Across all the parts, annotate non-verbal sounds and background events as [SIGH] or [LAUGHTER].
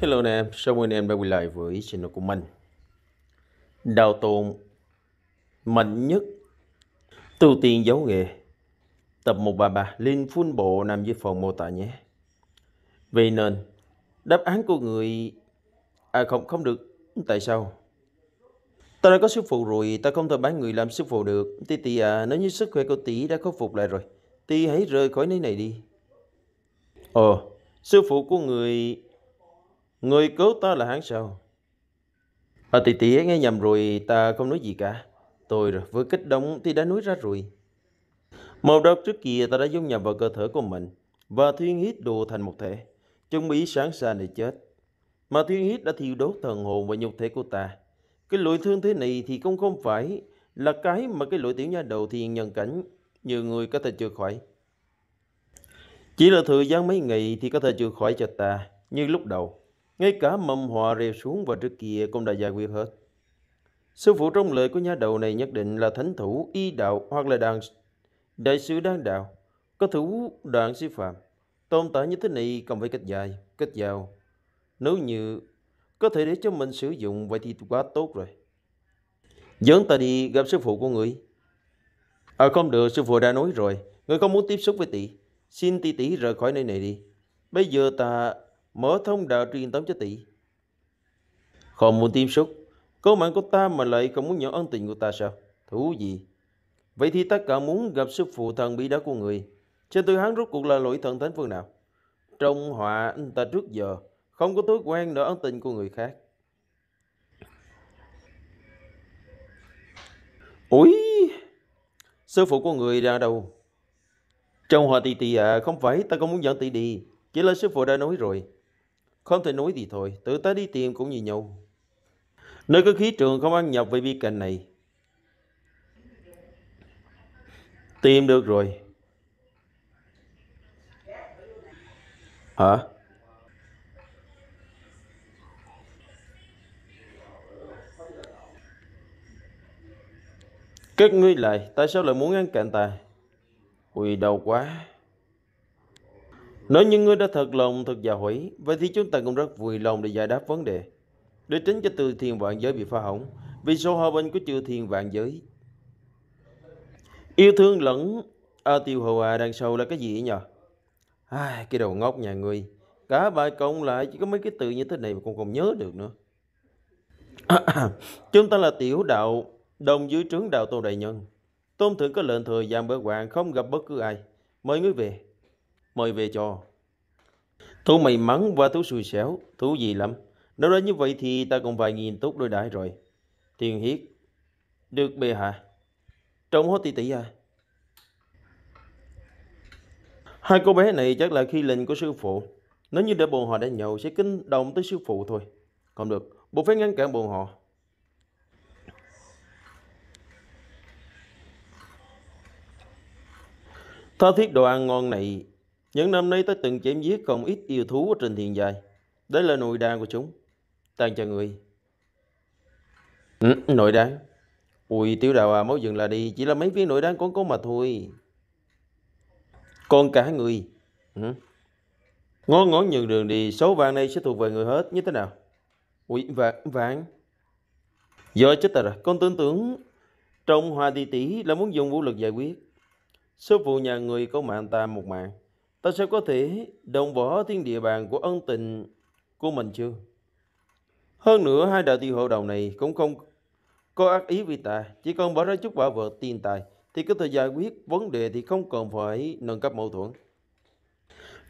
Hello anh em, chào mừng anh em đã quay lại với channel của mình Đào tồn mạnh nhất Từ tiên giấu nghề Tập 133 Liên full bộ nằm dưới phần mô tả nhé vì nên Đáp án của người À không, không được Tại sao? Ta đã có sư phụ rồi, ta không thể bán người làm sư phụ được Tí tí à, nếu như sức khỏe của tí đã khôi phục lại rồi Tí hãy rời khỏi nơi này đi Ồ, ờ, sư phụ của người Người cứu ta là hắn sao? À, tỷ tỷ nghe nhầm rồi, ta không nói gì cả. Tôi rồi, vừa kích động thì đã nói ra rồi. Màu đau trước kia ta đã dung nhập vào cơ thể của mình và thiên hít đồ thành một thể, chuẩn bị sẵn sàng để chết. Mà thiên hít đã thiêu đốt thần hồn và nhục thể của ta. Cái lỗi thương thế này thì cũng không phải là cái mà cái lỗi tiểu nha đầu thiên nhân cảnh nhiều người có thể chữa khỏi. Chỉ là thời gian mấy ngày thì có thể chữa khỏi cho ta, như lúc đầu. Ngay cả mầm hòa rìa xuống và trước kia cũng đã giải quyết hết. Sư phụ trong lời của nhà đầu này nhất định là thánh thủ y đạo hoặc là đàn đại sư đan đạo, có thủ đoạn sư phạm. Tồn tại như thế này cần phải cách dài, cách giàu. Nếu như có thể để cho mình sử dụng vậy thì quá tốt rồi. Dẫn ta đi gặp sư phụ của người. À không được, sư phụ đã nói rồi. Người không muốn tiếp xúc với tỷ. Xin tỷ tỷ rời khỏi nơi này đi. Bây giờ ta mở thông đạo truyền tống cho tỷ. Không muốn tiêm xúc, cô mạng của ta mà lại không muốn nhận ân tình của ta sao? Thú gì? Vậy thì tất cả muốn gặp sư phụ thần bí đó của người. Trên tôi hắn rốt cuộc là lỗi thần thánh phương nào? Trong họa anh ta trước giờ, không có thói quen nợ ân tình của người khác. Ôi! Sư phụ của người ra đâu? Trong hòa tỷ tỷ à, không phải ta không muốn dẫn tỷ đi. Chỉ là sư phụ đã nói rồi. Không thể nói gì thôi, tự tới đi tìm cũng như nhau. Nơi có khí trường không ăn nhập với bi cảnh này. Tìm được rồi. Hả? Các ngươi lại, tại sao lại muốn ăn cạnh ta? Quỳ đầu quá. Nếu những người đã thật lòng, thật giả hủy, vậy thì chúng ta cũng rất vui lòng để giải đáp vấn đề. Để tránh cho từ thiền vạn giới bị phá hỏng, vì sự hòa bình của chư thiền vạn giới. Yêu thương lẫn à, tiêu hồ à đằng sau là cái gì nhỉ? Ai, cái đầu ngốc nhà ngươi. Cả bài cộng lại chỉ có mấy cái từ như thế này mà con còn nhớ được nữa. [COUGHS] chúng ta là tiểu đạo, đồng dưới trướng đạo tôn đại nhân. Tôn thượng có lệnh thời gian bế quan không gặp bất cứ ai. Mời ngươi về mời về cho. Tú may mắn và tú xui xẻo, thú gì lắm. Nếu đã như vậy thì ta còn vài nghìn tốt đôi đãi rồi. Tiền hiết. Được bề hạ. Trông hốt tỷ tỷ à. Hai cô bé này chắc là khi lệnh của sư phụ. Nếu như để bọn họ đã nhậu sẽ kinh động tới sư phụ thôi. Không được, buộc phải ngăn cản bọn họ. Tha thiết đồ ăn ngon này những năm nay ta từng chém giết không ít yêu thú ở trên thiên dài. Đấy là nội đan của chúng. Tàn cho người. Ừ, nội đan. Ui tiểu đạo à, máu dừng là đi. Chỉ là mấy viên nội đan con có mà thôi. Con cả người. Ừ. Ngón ngón nhường đường đi. Số vàng này sẽ thuộc về người hết. Như thế nào? Ui vàng. vàng. Giờ chết ta rồi. Con tưởng tưởng trong hoa tỷ tỷ là muốn dùng vũ lực giải quyết. Số phụ nhà người có mạng ta một mạng ta sẽ có thể đồng võ thiên địa bàn của ân tình của mình chưa? Hơn nữa hai đại tiểu hộ đầu này cũng không có ác ý vì ta, chỉ cần bỏ ra chút quả vợ tiền tài thì có thể giải quyết vấn đề thì không cần phải nâng cấp mâu thuẫn.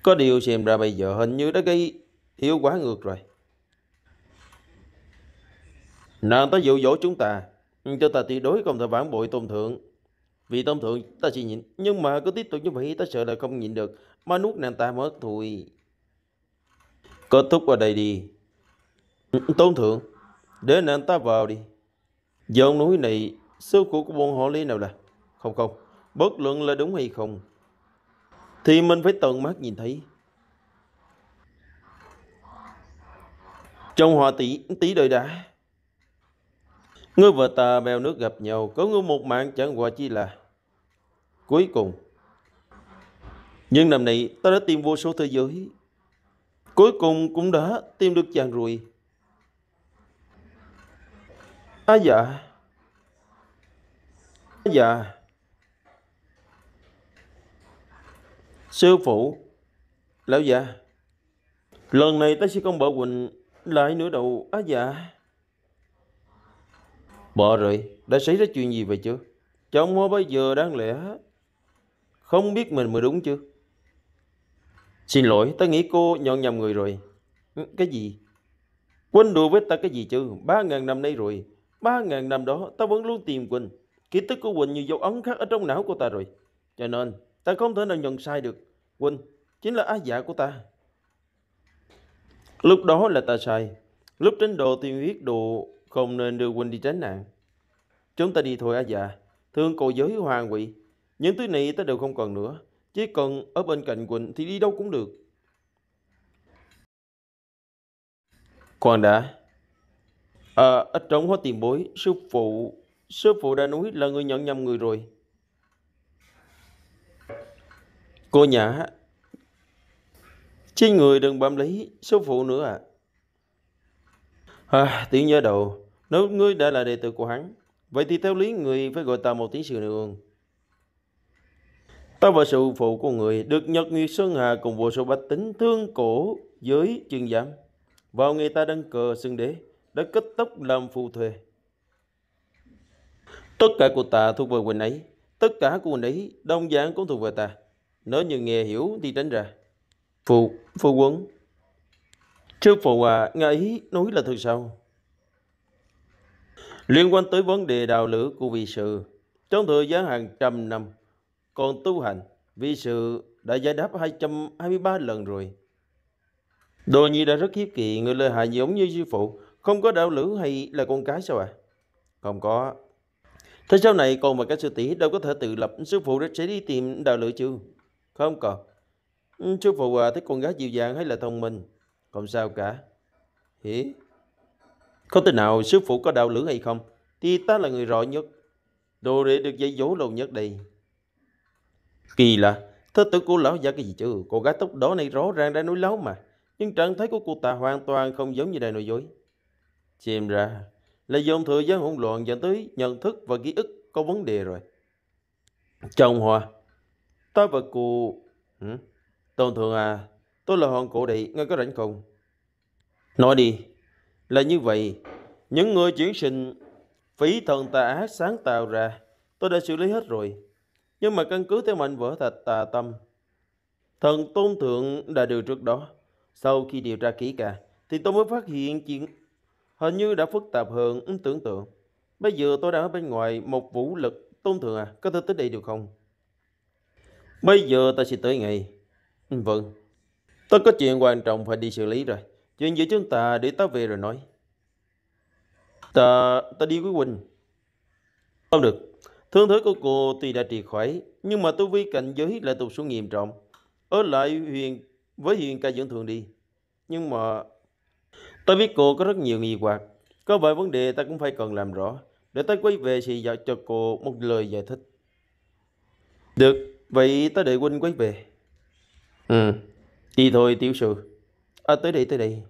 Có điều xem ra bây giờ hình như đã gây hiểu quá ngược rồi. Nàng ta dụ dỗ chúng ta, cho ta tuyệt đối không thể vãn bội tôn thượng vì tôm thượng ta chỉ nhịn Nhưng mà cứ tiếp tục như vậy ta sợ là không nhịn được Má nuốt nàng ta mất thôi Kết thúc ở đây đi Tôn thượng Để nàng ta vào đi Dòng núi này Sư của của bọn họ lý nào là Không không Bất luận là đúng hay không Thì mình phải tận mắt nhìn thấy Trong hòa tỷ tỷ đời đã Ngươi vợ ta bèo nước gặp nhau Có ngươi một mạng chẳng qua chi là cuối cùng. Nhưng năm nay ta đã tìm vô số thế giới. Cuối cùng cũng đã tìm được chàng rồi. À dạ. À dạ. Sư phụ, lão già, dạ. lần này ta sẽ không bỏ Quỳnh lại nữa đầu á à dạ. Bỏ rồi, đã xảy ra chuyện gì vậy chứ? Chồng nó bây giờ đang lẽ không biết mình mới đúng chứ. Xin lỗi, tớ nghĩ cô nhọn nhầm người rồi. Ừ, cái gì? Quỳnh đùa với ta cái gì chứ? Ba ngàn năm nay rồi. Ba ngàn năm đó, ta vẫn luôn tìm Quỳnh. Ký tức của Quỳnh như dấu ấn khác ở trong não của ta rồi. Cho nên, ta không thể nào nhận sai được. Quỳnh chính là á dạ của ta. Lúc đó là ta sai. Lúc trên đồ tìm viết đồ không nên đưa Quỳnh đi tránh nạn. Chúng ta đi thôi á dạ. Thương cô giới hoàng quỷ. Những thứ này ta đều không còn nữa, chỉ cần ở bên cạnh Quỳnh thì đi đâu cũng được. Khoan đã. À, ít trống hóa tiền bối, sư phụ, sư phụ đã núi là người nhận nhầm người rồi. Cô Nhã, trên người đừng bám lấy sư phụ nữa à. À, tiếng nhớ đầu, nếu ngươi đã là đệ tử của hắn, vậy thì theo lý người phải gọi ta một tiếng sư nương. Ta và sự phụ của người được Nhật Nguyệt Sơn Hà cùng vô số bách tính thương cổ giới chuyên giám. Vào ngày ta đăng cờ xưng đế, đã kết tóc làm phù thuê. Tất cả của ta thuộc về quỳnh ấy, tất cả của quỳnh ấy đông dạng cũng thuộc về ta. Nếu như nghe hiểu thì tránh ra. Phụ, phụ quân. Trước phụ à, ngài ý nói là thật sao? Liên quan tới vấn đề đào lửa của vị sự, trong thời gian hàng trăm năm, còn tu hành vì sự đã giải đáp 223 lần rồi. Đồ nhi đã rất hiếp kỳ, người lợi hại giống như sư phụ, không có đạo lữ hay là con cái sao ạ? À? Không có. Thế sau này còn mà cái sư tỷ đâu có thể tự lập, sư phụ sẽ đi tìm đạo lữ chứ? Không còn. Ừ, sư phụ à, thích con gái dịu dàng hay là thông minh? Không sao cả. Hỉ? Không thể nào sư phụ có đạo lữ hay không? Thì ta là người rõ nhất. Đồ để được dạy dỗ lâu nhất đây. Kỳ lạ, thơ tử của lão già cái gì chứ, cô gái tóc đỏ này rõ ràng đang nói láo mà. Nhưng trạng thái của cô ta hoàn toàn không giống như đang nói dối. Chìm ra, là dòng thời gian hỗn loạn dẫn tới nhận thức và ký ức có vấn đề rồi. Chồng Hòa, ta và cô... Ừ? Tôn Thượng à, tôi là Hoàng Cổ Đệ, ngươi có rảnh không? Nói đi, là như vậy, những người chuyển sinh phí thần tà ác sáng tạo ra, tôi đã xử lý hết rồi nhưng mà căn cứ theo mệnh vỡ thạch tà tâm. Thần tôn thượng đã điều trước đó. Sau khi điều tra kỹ càng, thì tôi mới phát hiện chuyện hình như đã phức tạp hơn tưởng tượng. Bây giờ tôi đang ở bên ngoài một vũ lực tôn thượng à, có thể tới đây được không? Bây giờ ta sẽ tới ngay. Vâng. Tôi có chuyện quan trọng phải đi xử lý rồi. Chuyện giữa chúng ta để ta về rồi nói. Ta, ta đi với Quỳnh. Không được. Thương thế của cô tuy đã trị khỏi, nhưng mà tu vi cảnh giới lại tụt xuống nghiêm trọng. Ở lại huyền với huyền ca dưỡng thường đi. Nhưng mà tôi biết cô có rất nhiều nghi hoặc. Có vài vấn đề ta cũng phải cần làm rõ. Để ta quay về thì dạy cho cô một lời giải thích. Được, vậy ta để huynh quay về. Ừ, đi thôi tiểu sư. À, tới đây, tới đây.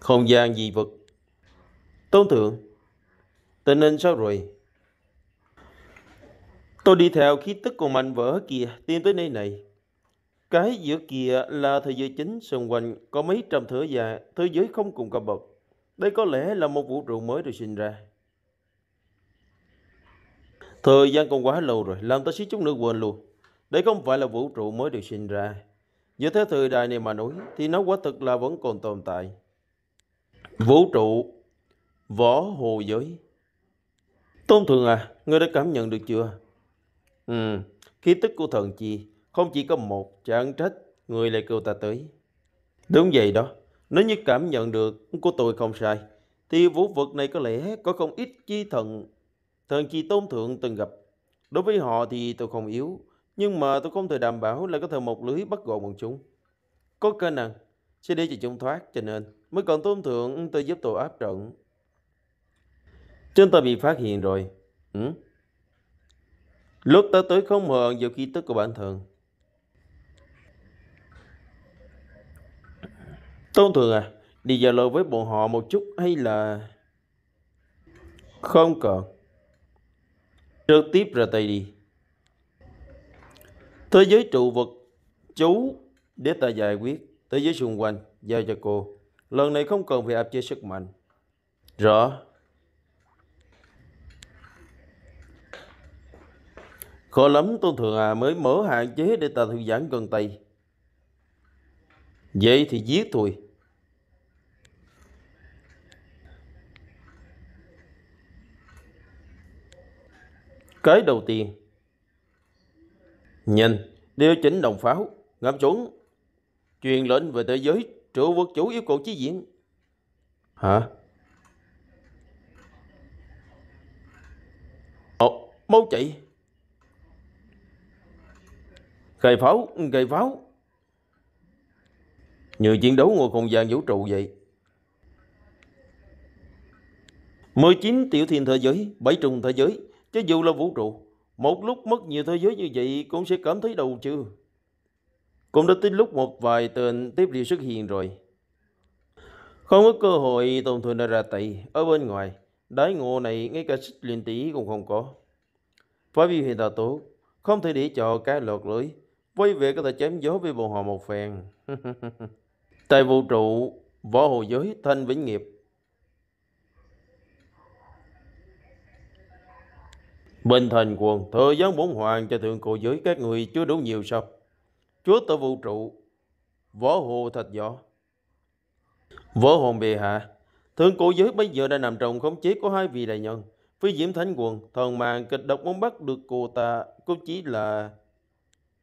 Không gian dị vật Tôn thượng, tình hình sao rồi? Tôi đi theo khí tức của mạnh vỡ kìa, tiến tới nơi này. Cái giữa kia là thế giới chính xung quanh có mấy trăm thửa già, thế giới không cùng cấp bậc. Đây có lẽ là một vũ trụ mới được sinh ra. Thời gian còn quá lâu rồi, làm ta xí chút nữa quên luôn. Đây không phải là vũ trụ mới được sinh ra. Giữa thế thời đại này mà nói, thì nó quả thực là vẫn còn tồn tại. Vũ trụ võ hồ giới. Tôn Thượng à, ngươi đã cảm nhận được chưa? Ừ, khí tức của thần chi không chỉ có một, chẳng trách người lại kêu ta tới. Đúng vậy đó, nếu như cảm nhận được của tôi không sai, thì vũ vật này có lẽ có không ít chi thần, thần chi tôn thượng từng gặp. Đối với họ thì tôi không yếu, nhưng mà tôi không thể đảm bảo là có thể một lưới bắt gọn bọn chúng. Có cơ năng sẽ để cho chúng thoát cho nên mới còn tôn thượng tôi giúp tôi áp trận. Chúng ta bị phát hiện rồi. Ừ? Lúc ta tới không hờn vào ký tức của bản thân. Tôn thường à, đi giao lưu với bọn họ một chút hay là... Không cần. Trực tiếp ra tay đi. Thế giới trụ vật chú để ta giải quyết. Thế giới xung quanh giao cho cô. Lần này không cần phải áp chế sức mạnh. Rõ. Khó lắm Tôn Thượng à mới mở hạn chế để ta thư giãn gần tay. Vậy thì giết thôi. Cái đầu tiên. Nhìn, điều chỉnh đồng pháo, ngắm chuẩn Truyền lệnh về thế giới, trụ vật chủ yêu cầu chí diện. Hả? Ồ, mau chạy khai pháo khai pháo như chiến đấu ngôi không gian vũ trụ vậy 19 tiểu thiên thế giới, bảy trùng thế giới, chứ dù là vũ trụ, một lúc mất nhiều thế giới như vậy cũng sẽ cảm thấy đầu chưa. Cũng đã tính lúc một vài tên tiếp liệu xuất hiện rồi. Không có cơ hội tổn thương ra tay ở bên ngoài, đái ngộ này ngay cả xích liên tỷ cũng không có. Phải biểu hiện tạo tốt, không thể để cho cá lọt lưới, với việc có thể chém gió với bộ họ một phèn Tại vũ trụ, võ hồ giới thanh vĩnh nghiệp. Bình thành quần, thời gian bốn hoàng cho thượng cổ giới các người chưa đủ nhiều sao? Chúa tể vũ trụ, võ hồ thạch võ. Võ hồn bề hạ, thượng cổ giới bây giờ đã nằm trong khống chế của hai vị đại nhân. Phi Diễm Thánh Quần, thần màng kịch độc muốn bắt được cô ta, cũng chỉ là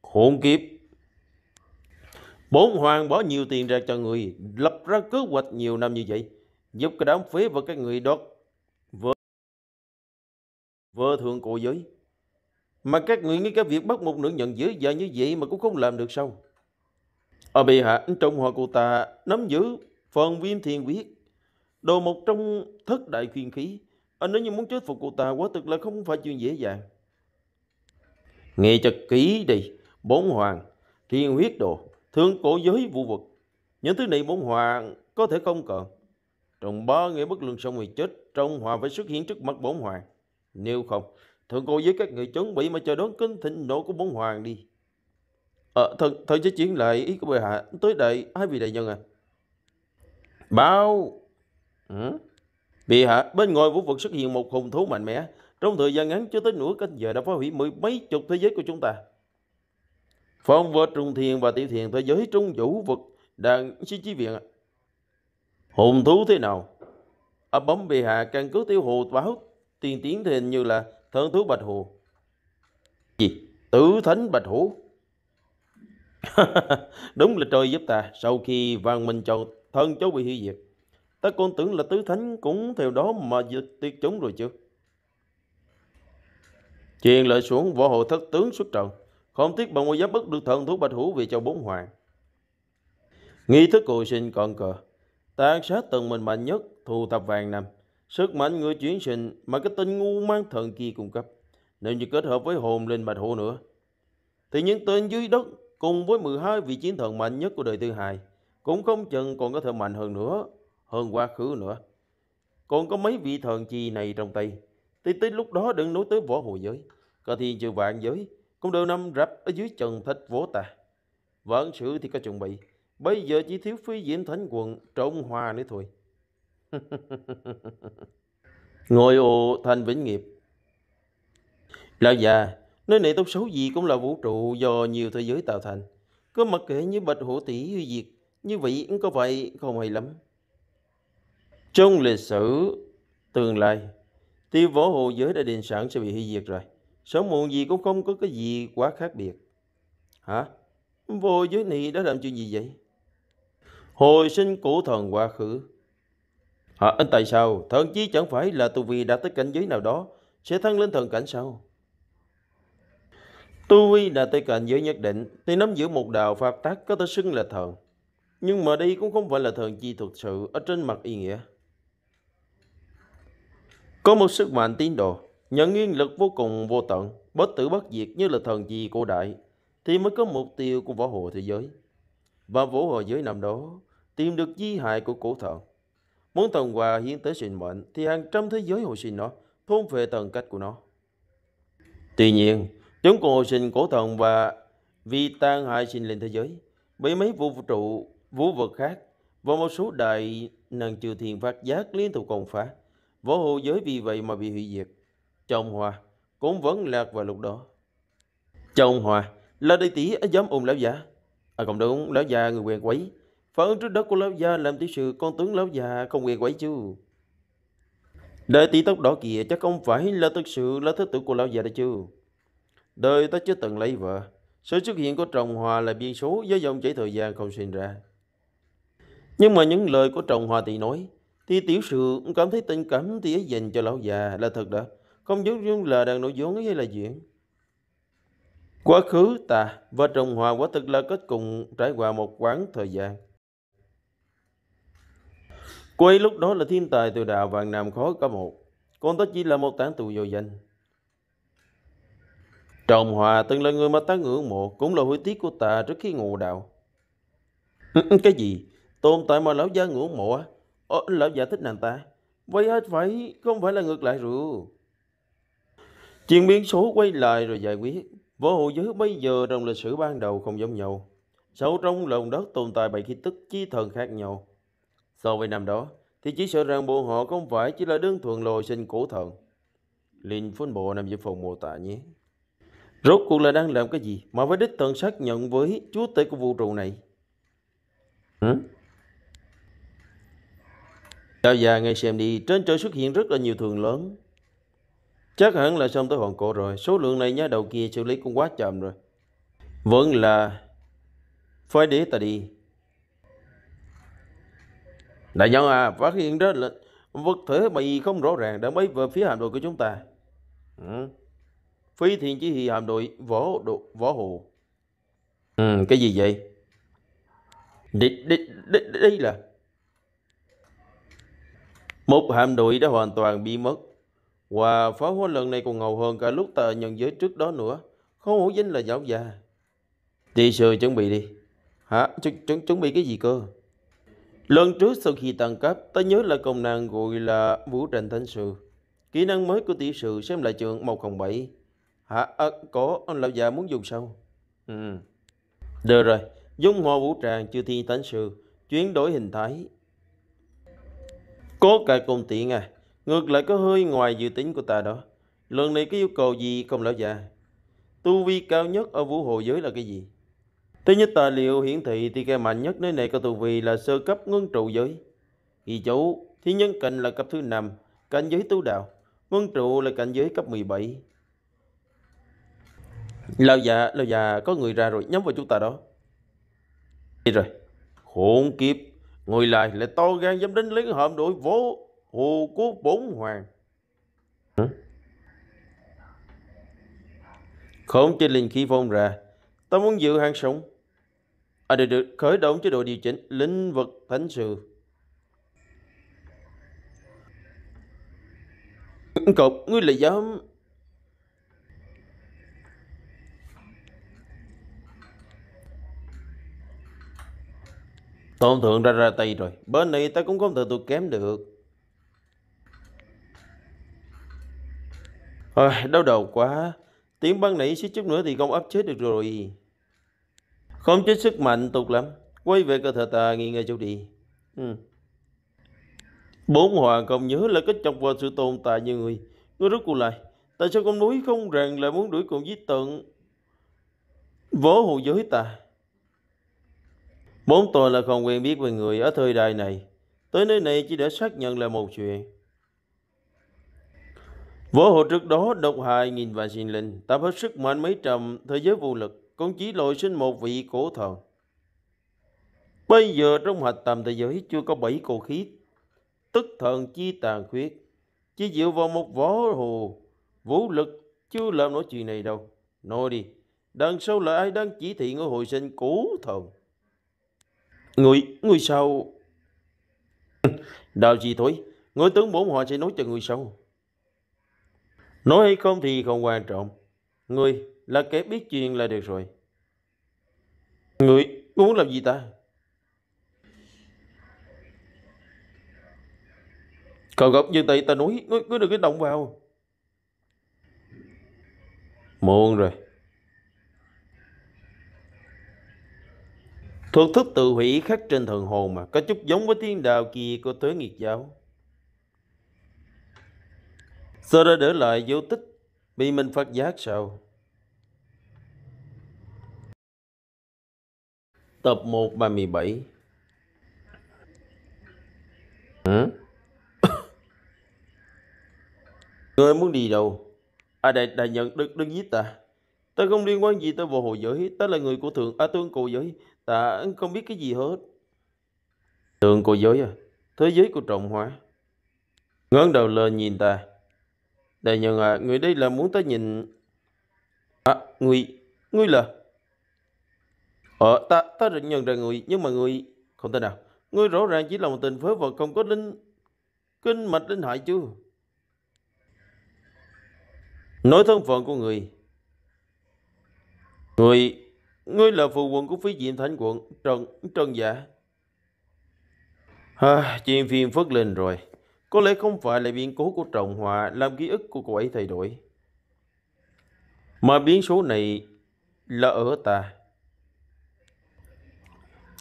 khốn kiếp bốn hoàng bỏ nhiều tiền ra cho người lập ra kế hoạch nhiều năm như vậy giúp cái đám phế và các người đó vơ vơ thượng cổ giới mà các người nghĩ cái việc bắt một nữ nhận dưới và như vậy mà cũng không làm được sao ở bệ hạ trong hòa cô ta nắm giữ phần viêm thiên quyết đồ một trong thất đại khuyên khí anh nếu như muốn chết phục cô ta quá thực là không phải chuyện dễ dàng nghe cho kỹ đi bốn hoàng, thiên huyết đồ, thương cổ giới vũ vực. Những thứ này bốn hoàng có thể không còn. Trong ba người bất lương sau người chết, trong hòa phải xuất hiện trước mặt bốn hoàng. Nếu không, thượng cổ giới các người chuẩn bị mà chờ đón kính thịnh nộ của bốn hoàng đi. Ờ, thần, thần sẽ chuyển lại ý của bệ hạ tới đại hai vị đại nhân à. bao Ừ? Bệ hạ, bên ngoài vũ vực xuất hiện một hùng thú mạnh mẽ. Trong thời gian ngắn chưa tới nửa canh giờ đã phá hủy mười mấy chục thế giới của chúng ta phong vợ trung thiền và tiểu thiền thế giới trung vũ vực đang chí chí viện hồn thú thế nào ở bấm bị hạ căn cứ tiêu hồ báo tiên tiến thì như là thân thú bạch hồ gì tử thánh bạch hổ [LAUGHS] đúng là trời giúp ta sau khi vàng mình châu thân cháu bị hủy diệt ta còn tưởng là tứ thánh cũng theo đó mà tuyệt chúng rồi chứ truyền lệnh xuống võ hộ thất tướng xuất trận không tiếc bằng một giáp bức được thần thú bạch hữu về cho bốn hoàng. Nghi thức cùi sinh còn cờ. Tàn sát từng mình mạnh nhất, thu tập vàng nằm. Sức mạnh người chuyển sinh mà cái tên ngu mang thần kia cung cấp. Nếu như kết hợp với hồn linh bạch hữu nữa. Thì những tên dưới đất cùng với 12 vị chiến thần mạnh nhất của đời thứ hai cũng không chừng còn có thể mạnh hơn nữa, hơn quá khứ nữa. Còn có mấy vị thần chi này trong tay, thì tới lúc đó đừng nói tới võ hồ giới, cả thiên trừ vạn giới, cũng đều nằm rạp ở dưới trần thịt vỗ tà. Vẫn sự thì có chuẩn bị, bây giờ chỉ thiếu phi diễm thánh quần trộn hòa nữa thôi. [LAUGHS] Ngồi ồ thành vĩnh nghiệp. Lão già, nơi này tốt xấu gì cũng là vũ trụ do nhiều thế giới tạo thành. Cứ mặc kệ như bạch hổ tỷ hư diệt, như vậy cũng có vậy không hay lắm. Trong lịch sử tương lai, tiêu võ hồ giới đã định sẵn sẽ bị hủy diệt rồi sớm muộn gì cũng không có cái gì quá khác biệt. Hả? Vô giới này đã làm chuyện gì vậy? Hồi sinh cổ thần quá khứ. Hả? Anh tại sao? Thần chí chẳng phải là tu vi đã tới cảnh giới nào đó sẽ thăng lên thần cảnh sao? Tu vi đã tới cảnh giới nhất định thì nắm giữ một đạo pháp tác có thể xưng là thần. Nhưng mà đây cũng không phải là thần chi thực sự ở trên mặt ý nghĩa. Có một sức mạnh tín đồ Nhận nguyên lực vô cùng vô tận, bất tử bất diệt như là thần gì cổ đại, thì mới có mục tiêu của võ hồ thế giới. Và võ hồ giới năm đó, tìm được di hại của cổ thần. Muốn thần hòa hiến tới sinh mệnh, thì hàng trăm thế giới hồi sinh nó, thôn về tầng cách của nó. Tuy nhiên, chúng còn hồi sinh cổ thần và vì tan hại sinh lên thế giới, bởi mấy vũ trụ, vũ vật khác và một số đại năng trừ thiền phát giác liên tục còn phá. Võ hồ giới vì vậy mà bị hủy diệt. Chồng Hòa cũng vẫn lạc vào lúc đó. Chồng Hòa là đầy tỷ ở giám ôm lão già. À cộng đúng, lão già người quen quấy. Phản ứng trước đó của lão già làm tiểu sự con tướng lão già không quen quấy chứ. Đại tỷ tóc đỏ kia chắc không phải là thực sự là thứ tử của lão già đấy chứ. Đời ta chưa từng lấy vợ. Sự xuất hiện của Trọng Hòa là biên số do dòng chảy thời gian không sinh ra. Nhưng mà những lời của Trọng Hòa thì nói, thì tiểu sự cảm thấy tình cảm thì ấy dành cho lão già là thật đó không giống như là đang nội vốn hay là diễn. Quá khứ ta và Trọng Hòa quả thực là kết cùng trải qua một quãng thời gian. Cô ấy lúc đó là thiên tài từ đạo vạn nam khó cả một. Còn ta chỉ là một tán tù vô danh. Trọng Hòa từng là người mà ta ngưỡng mộ, cũng là hối tiếc của ta trước khi ngộ đạo. [LAUGHS] Cái gì? Tồn tại mà lão gia ngưỡng mộ á? lão già thích nàng ta. Vậy hết phải, không phải là ngược lại rồi. Chuyển biến số quay lại rồi giải quyết. Võ hồ giới bây giờ trong lịch sử ban đầu không giống nhau. Sâu trong lòng đất tồn tại bảy khí tức chi thần khác nhau. So với năm đó, thì chỉ sợ rằng bộ họ không phải chỉ là đơn thuần lồi sinh cổ thần. Linh phun bộ nằm dưới phòng mô tả nhé. Rốt cuộc là đang làm cái gì mà với đích thần xác nhận với chúa tể của vũ trụ này? Hả? Chào già nghe xem đi, trên trời xuất hiện rất là nhiều thường lớn. Chắc hẳn là xong tới hoàn cổ rồi. Số lượng này nhá đầu kia xử lý cũng quá chậm rồi. Vẫn là phải để ta đi. Đại nhân à, phát hiện đó là vật thể mày không rõ ràng đã mấy về phía hạm đội của chúng ta. Ừ. Phi thiên chỉ huy hạm đội võ độ võ hồ. Ừ, cái gì vậy? Đây, đây, đây, đây là một hạm đội đã hoàn toàn bị mất và phá hoa lần này còn ngầu hơn cả lúc tờ nhận giới trước đó nữa. Không hổ danh là giáo già. Chị sư chuẩn bị đi. Hả? Chu chu chuẩn bị cái gì cơ? Lần trước sau khi tăng cấp, ta nhớ là công năng gọi là vũ trành thánh sư. Kỹ năng mới của tỷ sư xem là trường 107. Hả? À, có ông lão già muốn dùng sao? Ừ. Được rồi, dung hòa vũ tràng chưa thi thánh sư, chuyển đổi hình thái. Có cả công tiện à, Ngược lại có hơi ngoài dự tính của ta đó. Lần này có yêu cầu gì không lão già? Tu vi cao nhất ở vũ hồ giới là cái gì? Thứ nhất tài liệu hiển thị thì cái mạnh nhất nơi này có tu vi là sơ cấp ngân trụ giới. Kỳ chủ, thiên nhân cảnh là cấp thứ năm, cảnh giới tu đạo. Ngân trụ là cảnh giới cấp 17. Lão già, lão già, có người ra rồi, nhắm vào chúng ta đó. Đi rồi, khốn kiếp, ngồi lại lại to gan dám đến lấy hòm đổi vỗ hộ quốc bốn hoàng Khổng trên linh khí phong ra Ta muốn giữ hang sống À được được khởi động chế độ điều chỉnh lĩnh vực thánh sự cột ngươi lại dám Tôn thượng ra ra tay rồi Bên này ta cũng không thể tụi kém được à, đau đầu quá tiếng băng nãy suýt chút nữa thì con ấp chết được rồi không chết sức mạnh tục lắm quay về cơ thể ta nghỉ ngơi chỗ đi ừ. bốn hoàng không nhớ là kết chọc vào sự tồn tại như người ngươi rút cuộc lại tại sao con núi không rằng lại muốn đuổi cùng giết tận vỗ hồ giới ta bốn tôi là không quen biết về người ở thời đại này tới nơi này chỉ để xác nhận là một chuyện Võ hộ trước đó độc hại nghìn và sinh linh, tập hết sức mạnh mấy trầm, thế giới vô lực, cũng chỉ lội sinh một vị cổ thần. Bây giờ trong hạch tầm thế giới chưa có bảy cổ khí, tức thần chi tàn khuyết, chỉ dựa vào một võ hồ, vũ lực chưa làm nổi chuyện này đâu. Nói đi, đằng sau là ai đang chỉ thị ngôi hồi sinh cổ thần? Người, người sau... [LAUGHS] Đào gì thôi, người tướng bổn họ sẽ nói cho người sau. Nói hay không thì không quan trọng. Người là kẻ biết chuyện là được rồi. Người muốn làm gì ta? Cậu gặp như tay ta nói, ngươi, ngươi đừng có động vào. Muộn rồi. Thuộc thức tự hủy khắc trên thần hồn mà, có chút giống với thiên đạo kia của tuế nghiệt giáo. Sơ đã để lại dấu tích bị mình phát giác sao? Tập 1 37 Hả? Người [COUGHS] muốn đi đâu? À đại, đại nhận đừng, đừng giết ta Ta không liên quan gì tới vô hồ giới Ta là người của thượng, à tướng cổ giới Ta không biết cái gì hết Thượng cổ giới à? Thế giới của trọng hóa Ngón đầu lên nhìn ta Đại nhân à, người đây là muốn tới nhìn... À, người... Người là... Ờ, ta, ta định nhận ra người, nhưng mà người... Không thể nào. Người rõ ràng chỉ là một tình phế vật không có linh... Kinh mạch linh hại chứ. Nói thân phận của người... Người... người là phụ quận của phí diện thánh quận Trần Trần Giả. À, chuyện phiền phức lên rồi. Có lẽ không phải là biến cố của trọng họa làm ký ức của cô ấy thay đổi. Mà biến số này là ở ta.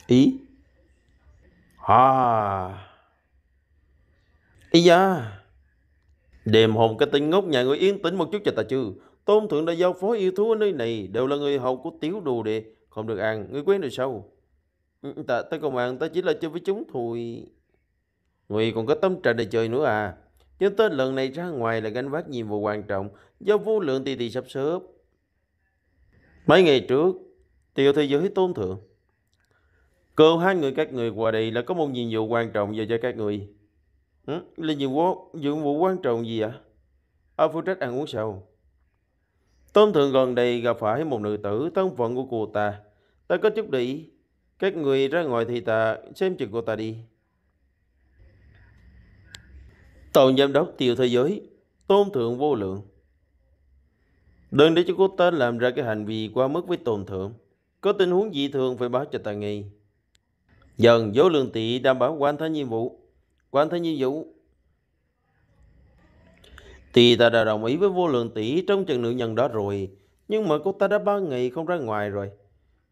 Ý. À. Ý da. À. Đêm hồn cái tên ngốc nhà người yên tĩnh một chút cho ta chứ. Tôn thượng đã giao phó yêu thú ở nơi này đều là người hầu của tiểu đồ đệ. Không được ăn, người quen rồi sao? Ừ, ta, ta công ăn, ta chỉ là chơi với chúng thôi. Nguy còn có tâm trạng để chơi nữa à. Nhưng tới lần này ra ngoài là gánh vác nhiệm vụ quan trọng do vô lượng tỷ tỷ sắp xếp. Mấy ngày trước, tiểu thế giới tôn thượng. Cậu hai người các người qua đây là có một nhiệm vụ quan trọng dành cho các người. Ừ, là nhiệm vụ, nhiệm vụ quan trọng gì ạ? À? Ở phụ trách ăn uống sầu. Tôn thượng gần đây gặp phải một nữ tử thân phận của cô ta. Ta có chút để Các người ra ngoài thì ta xem chừng cô ta đi. Tổng giám đốc tiêu thế giới, tôn thượng vô lượng. Đừng để cho cô ta làm ra cái hành vi quá mức với tôn thượng. Có tình huống dị thường phải báo cho ta nghe. Dần vô lượng tỷ đảm bảo hoàn thành nhiệm vụ. Hoàn thành nhiệm vụ. Tỳ ta đã đồng ý với vô lượng tỷ trong trận nữ nhân đó rồi. Nhưng mà cô ta đã ba ngày không ra ngoài rồi.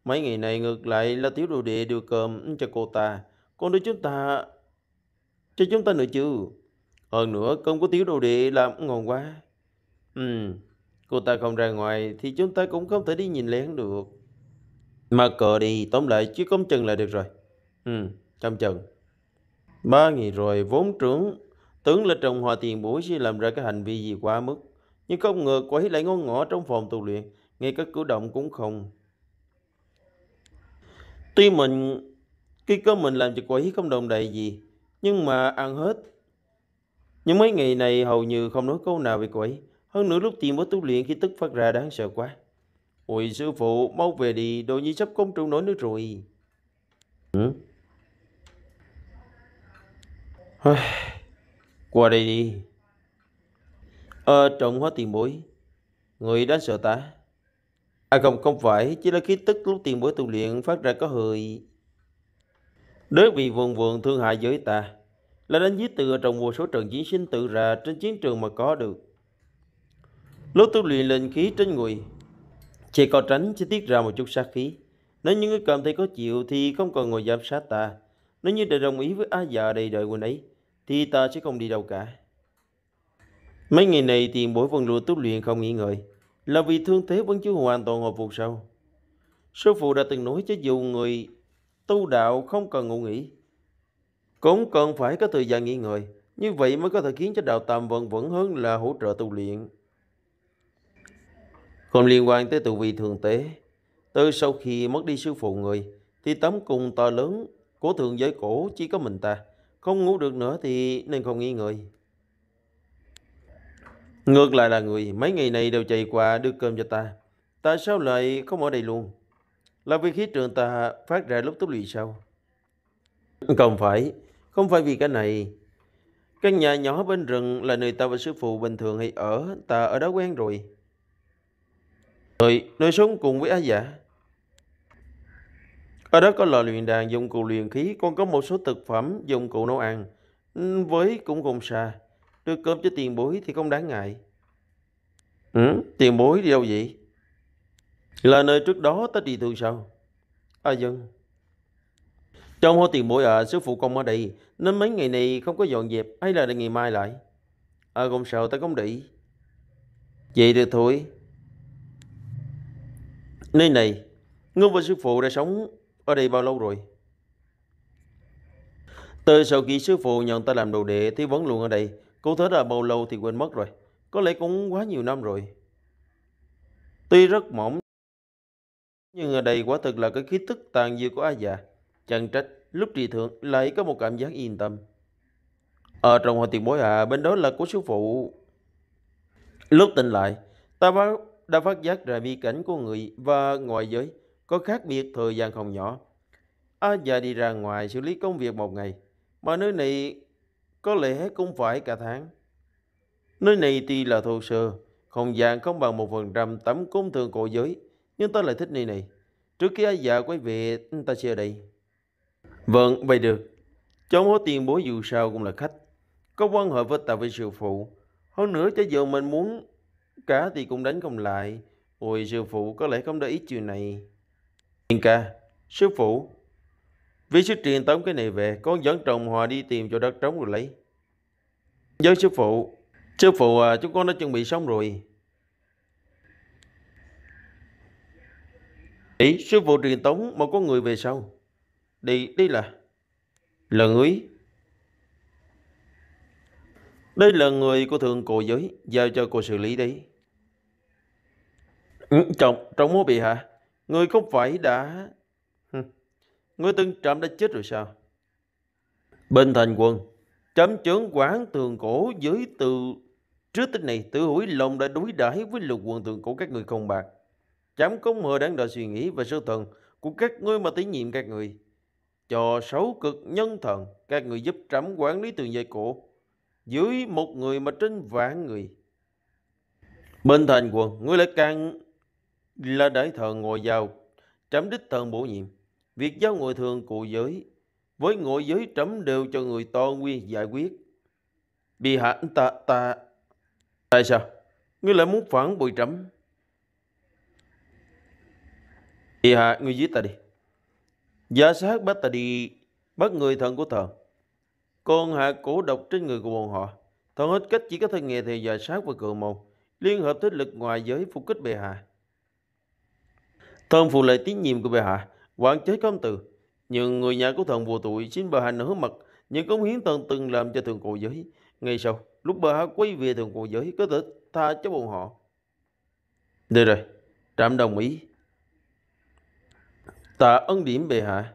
Mấy ngày này ngược lại là tiểu đồ địa đưa cơm cho cô ta. Còn đưa chúng ta... Cho chúng ta nữa chứ. Hơn nữa không có thiếu đồ đệ làm ngon quá. Ừ, cô ta không ra ngoài thì chúng ta cũng không thể đi nhìn lén được. Mà cờ đi tóm lại chứ không chừng là được rồi. Ừ, không chừng. Ba ngày rồi vốn trưởng tướng là trồng Hòa Tiền Bối sẽ làm ra cái hành vi gì quá mức. Nhưng không ngờ quấy lại ngon ngỏ trong phòng tu luyện, ngay các cử động cũng không. Tuy mình, khi có mình làm cho quấy không đồng đầy gì, nhưng mà ăn hết nhưng mấy ngày này hầu như không nói câu nào về cô ấy. Hơn nữa lúc tiền mới tu luyện khi tức phát ra đáng sợ quá. Ôi sư phụ, mau về đi, đồ nhi sắp không trụ nổi nữa rồi. Ừ. Qua đây đi. Ờ, trọng hóa tiền bối. Người đáng sợ ta. À không, không phải, chỉ là khí tức lúc tiền bối tu luyện phát ra có hơi. đối vị vườn vườn thương hại giới ta là đến dưới từ trong một số trận chiến sinh tự ra trên chiến trường mà có được. Lúc tu luyện lên khí trên người, chỉ có tránh chỉ tiết ra một chút sát khí. Nếu những người cảm thấy có chịu thì không còn ngồi giám sát ta. Nếu như đã đồng ý với A già dạ đầy đợi quần ấy, thì ta sẽ không đi đâu cả. Mấy ngày này tiền bối vân lụa tu luyện không nghỉ ngơi, là vì thương thế vẫn chưa hoàn toàn hồi phục sau. Sư phụ đã từng nói cho dù người tu đạo không cần ngủ nghỉ, cũng cần phải có thời gian nghỉ ngơi, như vậy mới có thể khiến cho đạo tam vận vẫn hơn là hỗ trợ tu luyện. Còn liên quan tới tự vị thường tế, từ sau khi mất đi sư phụ người, thì tấm cùng to lớn của thượng giới cổ chỉ có mình ta. Không ngủ được nữa thì nên không nghỉ ngơi. Ngược lại là người, mấy ngày này đều chạy qua đưa cơm cho ta. Tại sao lại không ở đây luôn? Là vì khí trường ta phát ra lúc tu luyện sau Không phải, không phải vì cái này. Căn nhà nhỏ bên rừng là nơi ta và sư phụ bình thường hay ở. Ta ở đó quen rồi. Rồi, nơi sống cùng với A giả. Dạ. Ở đó có lò luyện đàn, dụng cụ luyện khí, còn có một số thực phẩm, dụng cụ nấu ăn. Với cũng không xa. Đưa cơm cho tiền bối thì không đáng ngại. Ừ, tiền bối đi đâu vậy? Là nơi trước đó ta đi thường sao? À dân. Vâng. Trong hô tiền bối à, sư phụ công ở đây. Nên mấy ngày này không có dọn dẹp hay là để ngày mai lại. À, công sở tới công đỉ. Vậy được thôi. Nơi này, ngưng và sư phụ đã sống ở đây bao lâu rồi? Từ sau khi sư phụ nhận ta làm đồ đệ thì vẫn luôn ở đây. Cụ thế là bao lâu thì quên mất rồi. Có lẽ cũng quá nhiều năm rồi. Tuy rất mỏng, nhưng ở đây quả thực là cái khí thức tàn dư của A già. Chẳng trách lúc trì thượng lại có một cảm giác yên tâm. Ở trong hội tiền bối hạ, à, bên đó là của sư phụ. Lúc tỉnh lại, ta đã phát giác ra vi cảnh của người và ngoại giới có khác biệt thời gian không nhỏ. A à, dạ già đi ra ngoài xử lý công việc một ngày, mà nơi này có lẽ cũng phải cả tháng. Nơi này tuy là thô sơ, không gian không bằng một phần trăm tấm cung thường cổ giới, nhưng ta lại thích nơi này. Trước khi A già dạ quay về, ta sẽ ở đây. Vâng, vậy được. Cháu hứa tiền bố dù sao cũng là khách. Có quan hệ với tạ với sư phụ. Hơn nữa cháu giờ mình muốn cả thì cũng đánh không lại. Ôi sư phụ có lẽ không để ý chuyện này. Tiền ca, sư phụ. Vì sư truyền tống cái này về, con dẫn trồng hòa đi tìm chỗ đất trống rồi lấy. Với sư phụ, sư phụ à, chúng con đã chuẩn bị xong rồi. Ý, sư phụ truyền tống mà có người về sau đi đây là là người đây là người của thượng cổ giới giao cho cô xử lý đi trọng ừ, trọng muốn bị hả người không phải đã người từng trạm đã chết rồi sao bên thành quân Trẫm chướng quán thượng cổ giới từ trước tới này tự hủy lòng đã đối đãi với lục quần thượng cổ các người không bạc chẳng có mơ đáng đợi suy nghĩ và sưu thần của các ngươi mà tín nhiệm các người cho sáu cực nhân thần các người giúp trẫm quản lý tường dây cổ dưới một người mà trên vạn người bên thành quần ngươi lại càng là đại thần ngồi vào trẫm đích thần bổ nhiệm việc giáo ngồi thường cụ giới với ngồi giới trẫm đều cho người to nguyên giải quyết bị hạ ta ta tại sao ngươi lại muốn phản bội trẫm bị hạ ngươi giết ta đi Giả sát bắt ta đi bắt người thần của thần. Còn hạ cổ độc trên người của bọn họ. Thần hết cách chỉ có thân nghề thì giả sát và cự môn. Liên hợp thế lực ngoài giới phục kích bệ hạ. Thần phụ lại tín nhiệm của bệ hạ. Quản chế công từ Nhưng người nhà của thần vô tuổi xin bệ hạ nửa mặt. Những công hiến thần từng làm cho thượng cổ giới. Ngay sau, lúc bệ hạ quay về thượng cổ giới có thể tha cho bọn họ. Được rồi, trạm đồng ý. Tạ ân điểm bệ hạ.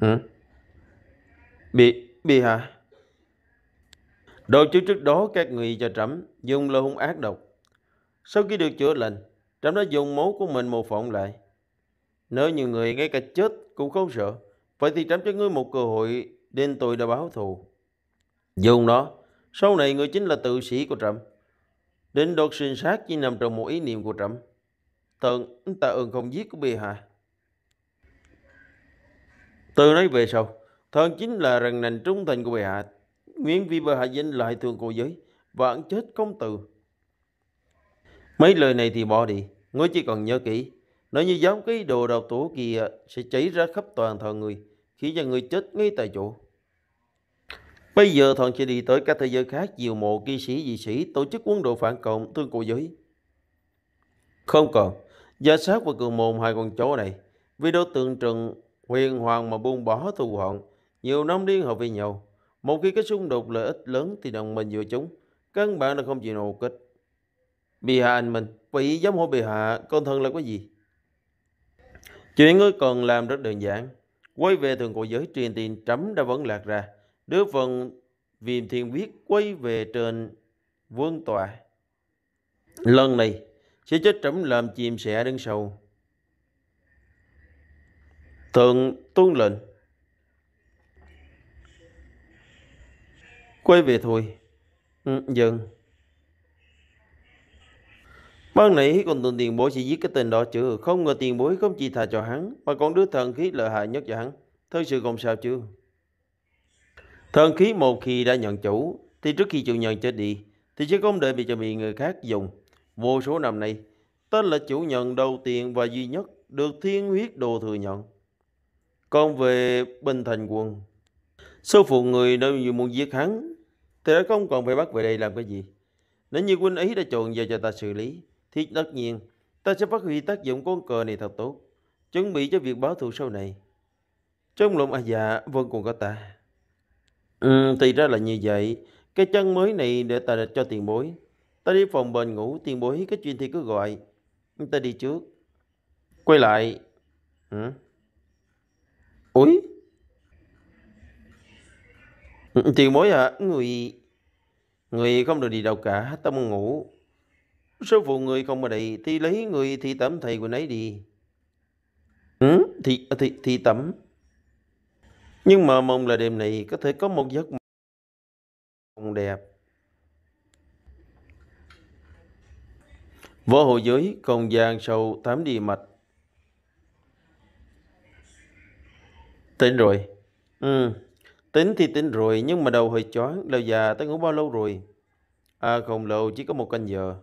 Ừ? Bệ, bệ hạ. Đầu chứ trước đó các người cho trẫm dùng lời hung ác độc. Sau khi được chữa lành, trẫm đã dùng máu của mình một phỏng lại. Nếu nhiều người ngay cả chết cũng không sợ, vậy thì trẫm cho ngươi một cơ hội nên tôi đã báo thù. Dùng nó, sau này người chính là tự sĩ của trẫm. Đến đột sinh sát chỉ nằm trong một ý niệm của trẫm. Tượng, ta ơn không giết của bia hả? Từ nói về sau, thân chính là rằng nành trung thành của bệ hạ. Nguyễn vi bệ hạ danh lại thường cô giới, vạn chết công tử. Mấy lời này thì bỏ đi, ngươi chỉ còn nhớ kỹ. Nói như giống cái đồ đào tổ kia sẽ chảy ra khắp toàn thân người, khiến cho người chết ngay tại chỗ. Bây giờ thần sẽ đi tới các thế giới khác diều mộ kỹ sĩ dị sĩ tổ chức quân đội phản cộng thương cổ giới. Không còn, Giờ sát và cường mồm hai con chó này, vì đối tượng trừng huyền hoàng mà buông bỏ thù hận, nhiều năm liên hợp với nhau. Một khi có xung đột lợi ích lớn thì đồng minh giữa chúng, căn bản là không chịu nổ kết Bị hạ anh mình, bị giám hộ bị hạ, con thân là có gì? Chuyện ngươi còn làm rất đơn giản. Quay về thường cổ giới truyền tiền trắm đã vẫn lạc ra. đứa phần viêm thiên quyết quay về trên vương tòa. Lần này, sẽ chết trẫm làm chìm xẻ đứng sầu thượng tuân lệnh quay về thôi ừ, dừng Ban nãy còn tuần tiền bối chỉ giết cái tên đó chứ Không ngờ tiền bối không chỉ thà cho hắn Mà còn đứa thần khí lợi hại nhất cho hắn Thật sự không sao chứ Thần khí một khi đã nhận chủ Thì trước khi chủ nhận chết đi Thì chứ không để bị cho bị người khác dùng Vô số năm nay, tên là chủ nhân đầu tiên và duy nhất được thiên huyết đồ thừa nhận. Còn về Bình Thành Quân, sư phụ người nếu muốn giết hắn, thì đã không còn phải bắt về đây làm cái gì. Nếu như quân ấy đã chọn giờ cho ta xử lý, thì tất nhiên ta sẽ phát huy tác dụng con cờ này thật tốt, chuẩn bị cho việc báo thù sau này. Trong lòng à dạ vẫn còn có ta. Ừ, thì ra là như vậy, cái chân mới này để ta đặt cho tiền bối. Ta đi phòng bền ngủ tiền bối Các chuyện thì cứ gọi Ta đi trước Quay lại ừ. Ủi ừ, Tiền bối à Người Người không được đi đâu cả Ta muốn ngủ số phụ người không ở đây Thì lấy người thì tẩm thầy của nấy đi ừ, thì, thì, thì tẩm Nhưng mà mong là đêm này Có thể có một giấc mộng đẹp Võ hộ giới không gian sâu tám địa mạch. Tính rồi. Ừ, tính thì tính rồi nhưng mà đầu hơi chóng, lâu già ta ngủ bao lâu rồi? À không lâu, chỉ có một canh giờ.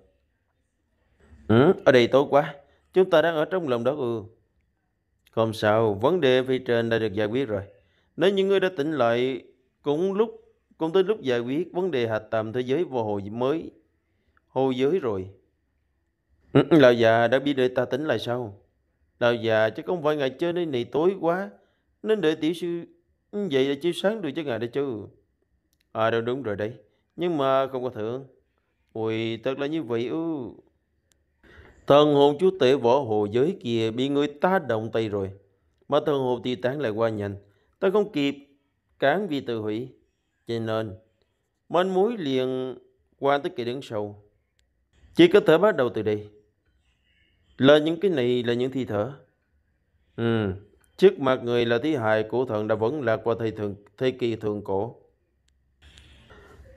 Ừ, ở đây tối quá, chúng ta đang ở trong lòng đó ư. Ừ. Không sao, vấn đề phía trên đã được giải quyết rồi. Nếu những người đã tỉnh lại cũng lúc cũng tới lúc giải quyết vấn đề hạt tầm thế giới vô hồi mới hồ giới rồi lão [CLEARS THROAT] già đã bị đệ ta tính lại sao? Lão già chứ không phải ngài chơi đến này tối quá, nên đệ tiểu sư vậy là chưa sáng được cho ngài đấy chứ. À đâu đúng rồi đấy, nhưng mà không có thưởng. Ui, thật là như vậy ư. Thần hồn chú tể võ hồ giới kia bị người ta động tay rồi. Mà thần hồn tiêu tán lại qua nhanh. Ta không kịp cản vì tự hủy. Cho nên, manh mối liền qua tới kỳ đứng sâu. Chỉ có thể bắt đầu từ đây là những cái này là những thi thể ừ. trước mặt người là thi hài của thần đã vẫn lạc qua thời thường thời kỳ thượng cổ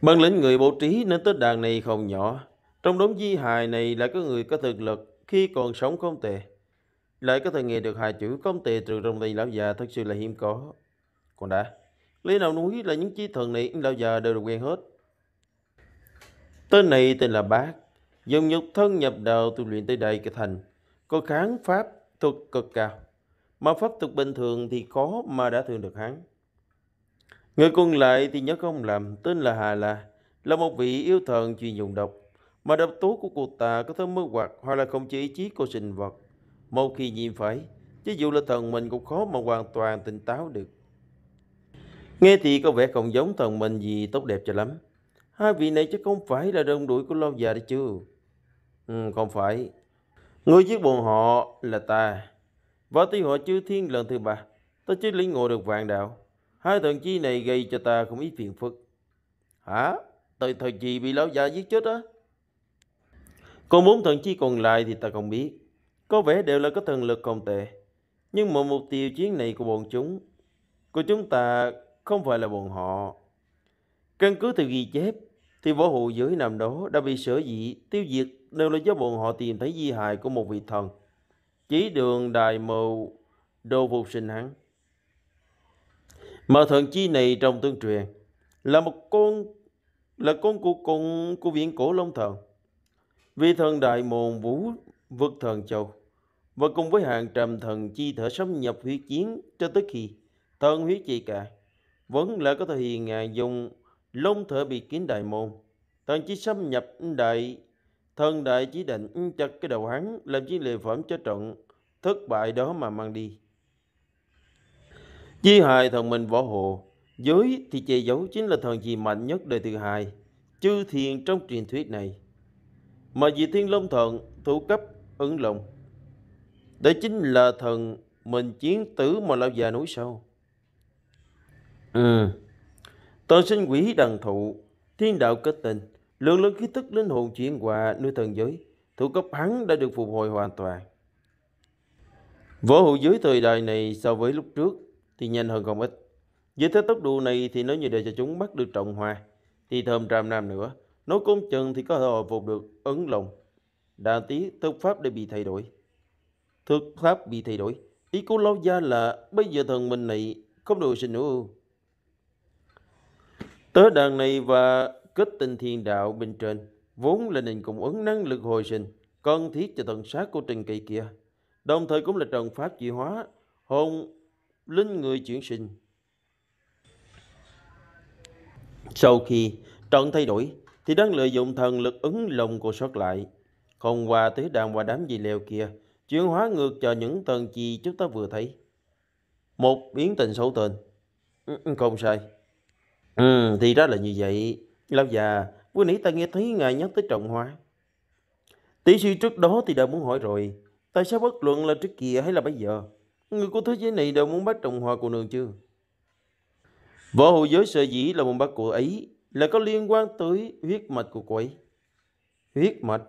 Bản lĩnh người bố trí nên tới đàn này không nhỏ. Trong đống di hài này là có người có thực lực khi còn sống không tệ. Lại có thể nghe được hài chữ công tệ từ trong tay lão già thật sự là hiếm có. Còn đã, lý nào núi là những chi thần này lão già đều được quen hết. Tên này tên là Bác, Dùng nhục thân nhập đạo tu luyện tới đại cái thành, có kháng pháp thuật cực cao. Mà pháp thuật bình thường thì khó mà đã thường được hắn. Người còn lại thì nhớ không làm, tên là Hà La, là một vị yêu thần chuyên dùng độc. Mà độc tố của cuộc tà có thể mơ hoặc hoặc là không chỉ ý chí của sinh vật. Một khi nhiễm phải, chứ dù là thần mình cũng khó mà hoàn toàn tỉnh táo được. Nghe thì có vẻ không giống thần mình gì tốt đẹp cho lắm. Hai vị này chứ không phải là đơn đuổi của lâu già đấy chứ. Ừ, không phải. Người giết bọn họ là ta. Và tuy họ chư thiên lần thứ ba, ta chưa lĩnh ngộ được vạn đạo. Hai thần chi này gây cho ta không ít phiền phức. Hả? Tại thời gì bị lão già giết chết á? Còn bốn thần chi còn lại thì ta không biết. Có vẻ đều là có thần lực không tệ. Nhưng mà mục tiêu chiến này của bọn chúng, của chúng ta không phải là bọn họ. Căn cứ từ ghi chép, thì võ hộ giới nằm đó đã bị sở dị tiêu diệt nêu lên giáo bọn họ tìm thấy di hài của một vị thần. Chí đường đài mù đồ phục sinh hắn. Mà thần chi này trong tương truyền là một con là con của cùng của viện cổ long thần. vị thần đại mồn vũ vượt thần châu và cùng với hàng trăm thần chi thở xâm nhập huyết chiến cho tới khi thần huyết chi cả vẫn là có thể hiện ngài dùng long thở bị kiến đại môn thần chi xâm nhập đại thân đại chỉ định chặt cái đầu hắn làm chiến liệu phẩm cho trận thất bại đó mà mang đi chi hài thần mình võ hộ giới thì che giấu chính là thần gì mạnh nhất đời thứ hai chư thiền trong truyền thuyết này mà vì thiên long thần thủ cấp ứng lộng đây chính là thần mình chiến tử mà lão già núi sâu ừ. tần sinh quỷ đằng thụ thiên đạo kết tình Lượng lớn ký tức linh hồn chuyển qua nơi thần giới, thủ cấp hắn đã được phục hồi hoàn toàn. Võ hữu giới thời đại này so với lúc trước thì nhanh hơn không ít. Với thế tốc độ này thì nếu như để cho chúng bắt được trọng hoa, thì thơm trăm năm nữa, nó côn chừng thì có thể hồi phục được ấn lòng. Đà tí thực pháp đã bị thay đổi. Thực pháp bị thay đổi. Ý của Lão Gia là bây giờ thần mình này không được sinh nữa. Tới đàn này và kết tinh thiên đạo bên trên vốn là nền cung ứng năng lực hồi sinh cần thiết cho thần sát của trình kỳ kia đồng thời cũng là trận pháp dị hóa hồn linh người chuyển sinh sau khi trận thay đổi thì đang lợi dụng thần lực ứng lồng của sót lại không qua tới đàn và đám dì leo kia chuyển hóa ngược cho những tầng chi chúng ta vừa thấy một biến tình xấu tên ừ, ừ, không sai ừ, thì ra là như vậy Lão già, vừa nãy ta nghe thấy ngài nhắc tới trọng hoa. Tỷ sư trước đó thì đã muốn hỏi rồi, tại sao bất luận là trước kia hay là bây giờ, người của thế giới này đều muốn bắt trọng hoa của nương chưa? Võ hồ giới sợ dĩ là muốn bắt cô ấy là có liên quan tới huyết mạch của cô ấy. Huyết mạch.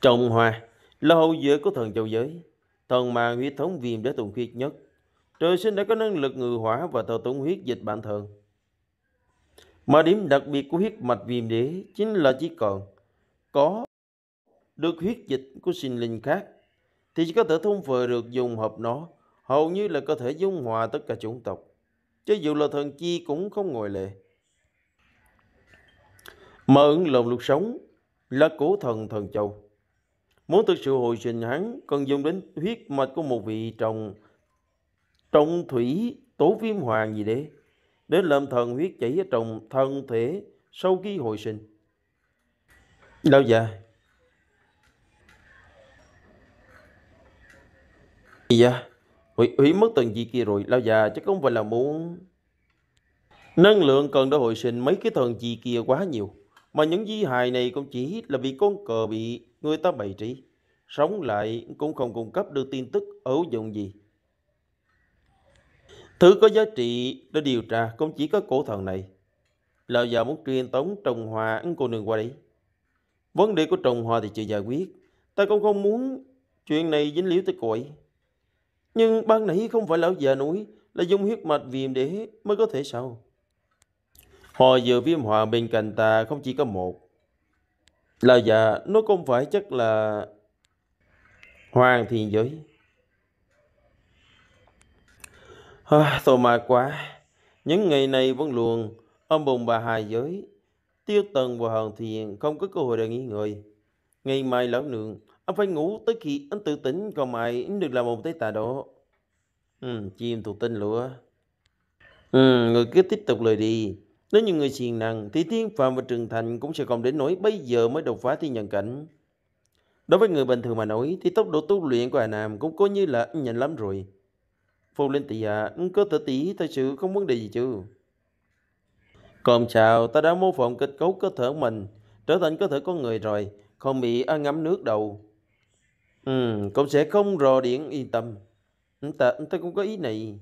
Trọng hoa là hậu duệ của thần châu giới, thần mà huyết thống viêm đã tùng khuyết nhất. Trời sinh đã có năng lực ngự hỏa và thờ tụng huyết dịch bản thân. Mà điểm đặc biệt của huyết mạch viêm đế chính là chỉ còn có được huyết dịch của sinh linh khác thì chỉ có thể thông phệ được dùng hợp nó hầu như là có thể dung hòa tất cả chủng tộc. cho dù là thần chi cũng không ngoại lệ. Mà ứng lồng luật sống là cổ thần thần châu. Muốn thực sự hồi sinh hắn cần dùng đến huyết mạch của một vị trọng trong thủy tố viêm hoàng gì đấy để làm thần huyết chảy ở trong thân thể sau khi hồi sinh. Lão già Gì dạ hủy, hủy mất tầng gì kia rồi Lão già chắc không phải là muốn Năng lượng cần để hồi sinh mấy cái thần gì kia quá nhiều Mà những di hài này cũng chỉ là vì con cờ bị người ta bày trí Sống lại cũng không cung cấp được tin tức ấu dụng gì Thứ có giá trị để điều tra cũng chỉ có cổ thần này. Lão già muốn truyền tống Trồng Hòa ứng cô nương qua đi. Vấn đề của Trồng Hòa thì chưa giải quyết. Ta cũng không muốn chuyện này dính liễu tới cô ấy. Nhưng ban nãy không phải lão già núi là dùng huyết mạch viêm để mới có thể sao. Họ vừa viêm hòa bên cạnh ta không chỉ có một. Lão già nó không phải chắc là hoàng thiên giới. À, Tô ma quá, những ngày này vẫn luôn ông bùng bà hài giới. Tiêu Tần và Hoàng Thiền không có cơ hội để nghỉ ngơi. Ngày mai lão nương, ông phải ngủ tới khi anh tự tỉnh còn mày được làm một tay tà đó. Ừ, chim thuộc tinh lụa. Ừ, người cứ tiếp tục lời đi. Nếu như người siêng năng thì thiên phạm và trường thành cũng sẽ không đến nỗi bây giờ mới đột phá thiên nhân cảnh. Đối với người bình thường mà nói thì tốc độ tu luyện của Hà Nam cũng coi như là nhanh lắm rồi phu Linh tỷ ạ, à, ừ, cơ tử tỷ thật sự không vấn đề gì chứ. Còn chào, ta đã mô phỏng kết cấu cơ thể mình, trở thành cơ thể con người rồi, không bị ngấm nước đâu Ừ, cũng sẽ không rò điện yên tâm. Ta, ừ, ta ừ, cũng có ý này.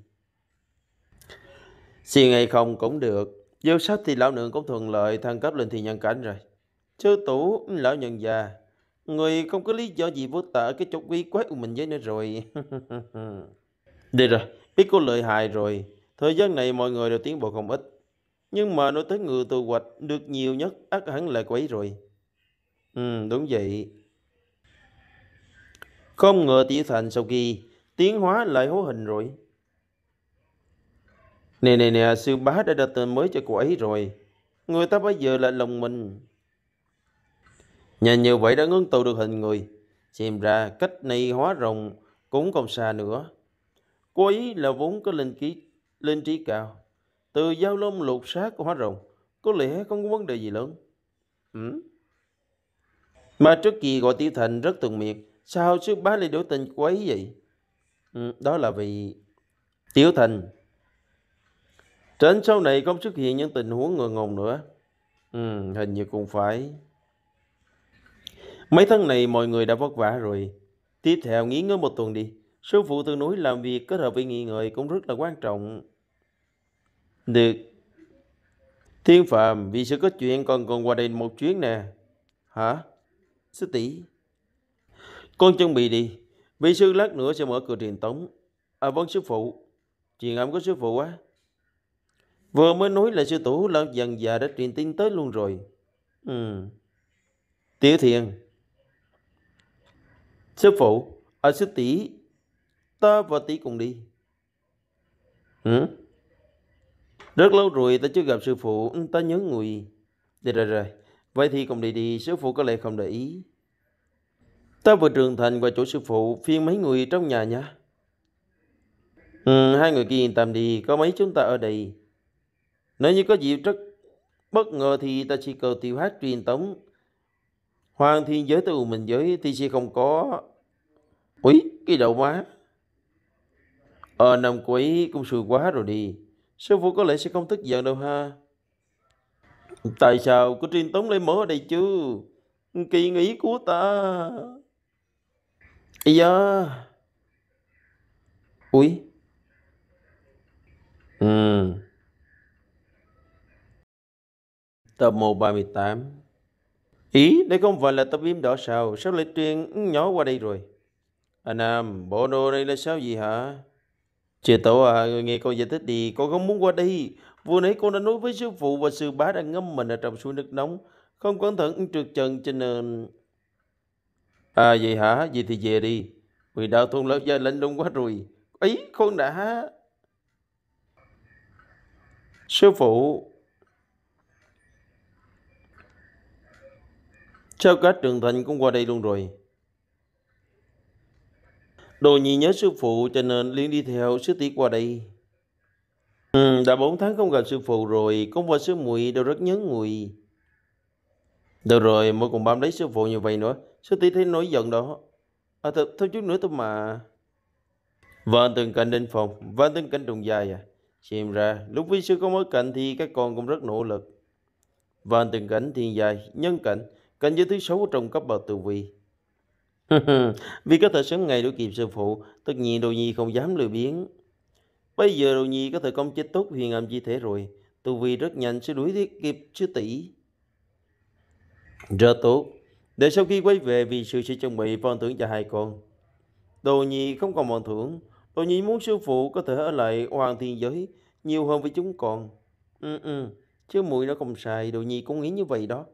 Xì ngày không cũng được, dù sao thì lão nương cũng thuận lợi thăng cấp lên thì nhân cảnh rồi. chứ tủ, lão nhân già, người không có lý do gì vô tả cái chốc quý quái của mình với nữa rồi. [LAUGHS] Đi rồi, biết có lợi hại rồi. Thời gian này mọi người đều tiến bộ không ít. Nhưng mà nói tới người tù hoạch được nhiều nhất ắt hẳn là quấy rồi. Ừ, đúng vậy. Không ngờ tiểu thành sau khi tiến hóa lại hố hình rồi. Nè nè nè, sư bá đã đặt tên mới cho cô ấy rồi. Người ta bây giờ là lòng mình. Nhà như vậy đã ngưng tụ được hình người. Xem ra cách này hóa rồng cũng không xa nữa. Cô ấy là vốn có linh trí, linh trí cao. Từ giao lông lột xác của hóa rồng, có lẽ không có vấn đề gì lớn. Ừ? Mà trước kỳ gọi Tiểu Thành rất tuần miệt, sao sư bá lại đổi tình cô ấy vậy? Ừ, đó là vì Tiểu Thành Trên sau này không xuất hiện những tình huống ngừa ngùng nữa. Ừ, hình như cũng phải. Mấy tháng này mọi người đã vất vả rồi. Tiếp theo nghỉ ngơi một tuần đi. Sư phụ từ núi làm việc kết hợp với nghỉ ngơi cũng rất là quan trọng. Được. Thiên Phạm, vì sự có chuyện còn còn qua đây một chuyến nè. Hả? Sư tỷ Con chuẩn bị đi. Vị sư lát nữa sẽ mở cửa truyền tống. À vâng sư phụ. Chuyện ẩm có sư phụ á. Vừa mới nói là sư tổ lão dần già đã truyền tin tới luôn rồi. Ừ. Tiểu thiền. Sư phụ, à sư tỷ tớ và tí cùng đi ừ? rất lâu rồi ta chưa gặp sư phụ ta nhớ người đi dạ rồi rồi vậy thì cùng đi đi sư phụ có lẽ không để ý ta vừa trưởng thành qua chỗ sư phụ phiên mấy người trong nhà nha ừ, hai người kia yên tâm đi có mấy chúng ta ở đây nếu như có gì rất bất ngờ thì ta chỉ cầu tiêu hát truyền tống hoàng thiên giới tới mình giới thì sẽ không có úi cái đầu má Ờ năm quấy cũng sùi quá rồi đi Sư phụ có lẽ sẽ không tức giận đâu ha Tại sao có truyền tống lấy mở ở đây chứ Kỳ nghĩ của ta Ý da Ui Ừ Tập 138 Ý, đây không phải là tập im đỏ sao Sao lại truyền nhỏ qua đây rồi À Nam, bộ đồ này là sao gì hả? Chị Tổ à, nghe con giải thích đi, con không muốn qua đi. Vừa nãy con đã nói với sư phụ và sư bá đang ngâm mình ở trong suối nước nóng. Không cẩn thận trượt chân trên nền. Ờ, à vậy hả? Vậy thì về đi. vì đạo thôn lớp gia lạnh đông quá rồi. Ấy con đã... Sư phụ... Sao cả trường thành cũng qua đây luôn rồi? Đồ nhi nhớ sư phụ cho nên liền đi theo sư tỷ qua đây. Ừ, đã bốn tháng không gặp sư phụ rồi, con và sư muội đều rất nhớ nguội. Được rồi, mỗi cùng bám lấy sư phụ như vậy nữa, sư tỷ thấy nổi giận đó. À, th thêm chút nữa thôi mà. Và vâng, từng cạnh đến phòng, và vâng, từng cạnh trùng dài à. Xem ra, lúc vi sư có mới cạnh thì các con cũng rất nỗ lực. Và vâng, từng cảnh thiên dài, nhân cảnh, cảnh giới thứ sáu trong cấp bậc từ vị. [LAUGHS] Vì có thể sớm ngày đuổi kịp sư phụ, tất nhiên Đồ Nhi không dám lười biến. Bây giờ Đồ Nhi có thể công chế tốt huyền âm chi thể rồi, tu vi rất nhanh sẽ đuổi kịp sư tỷ. Rất tốt, để sau khi quay về vì sự sẽ chuẩn bị phong thưởng cho hai con. Đồ Nhi không còn bọn thưởng, Đồ Nhi muốn sư phụ có thể ở lại hoàng thiên giới nhiều hơn với chúng còn. Ừ ừ, chứ mùi nó không xài, Đồ Nhi cũng nghĩ như vậy đó.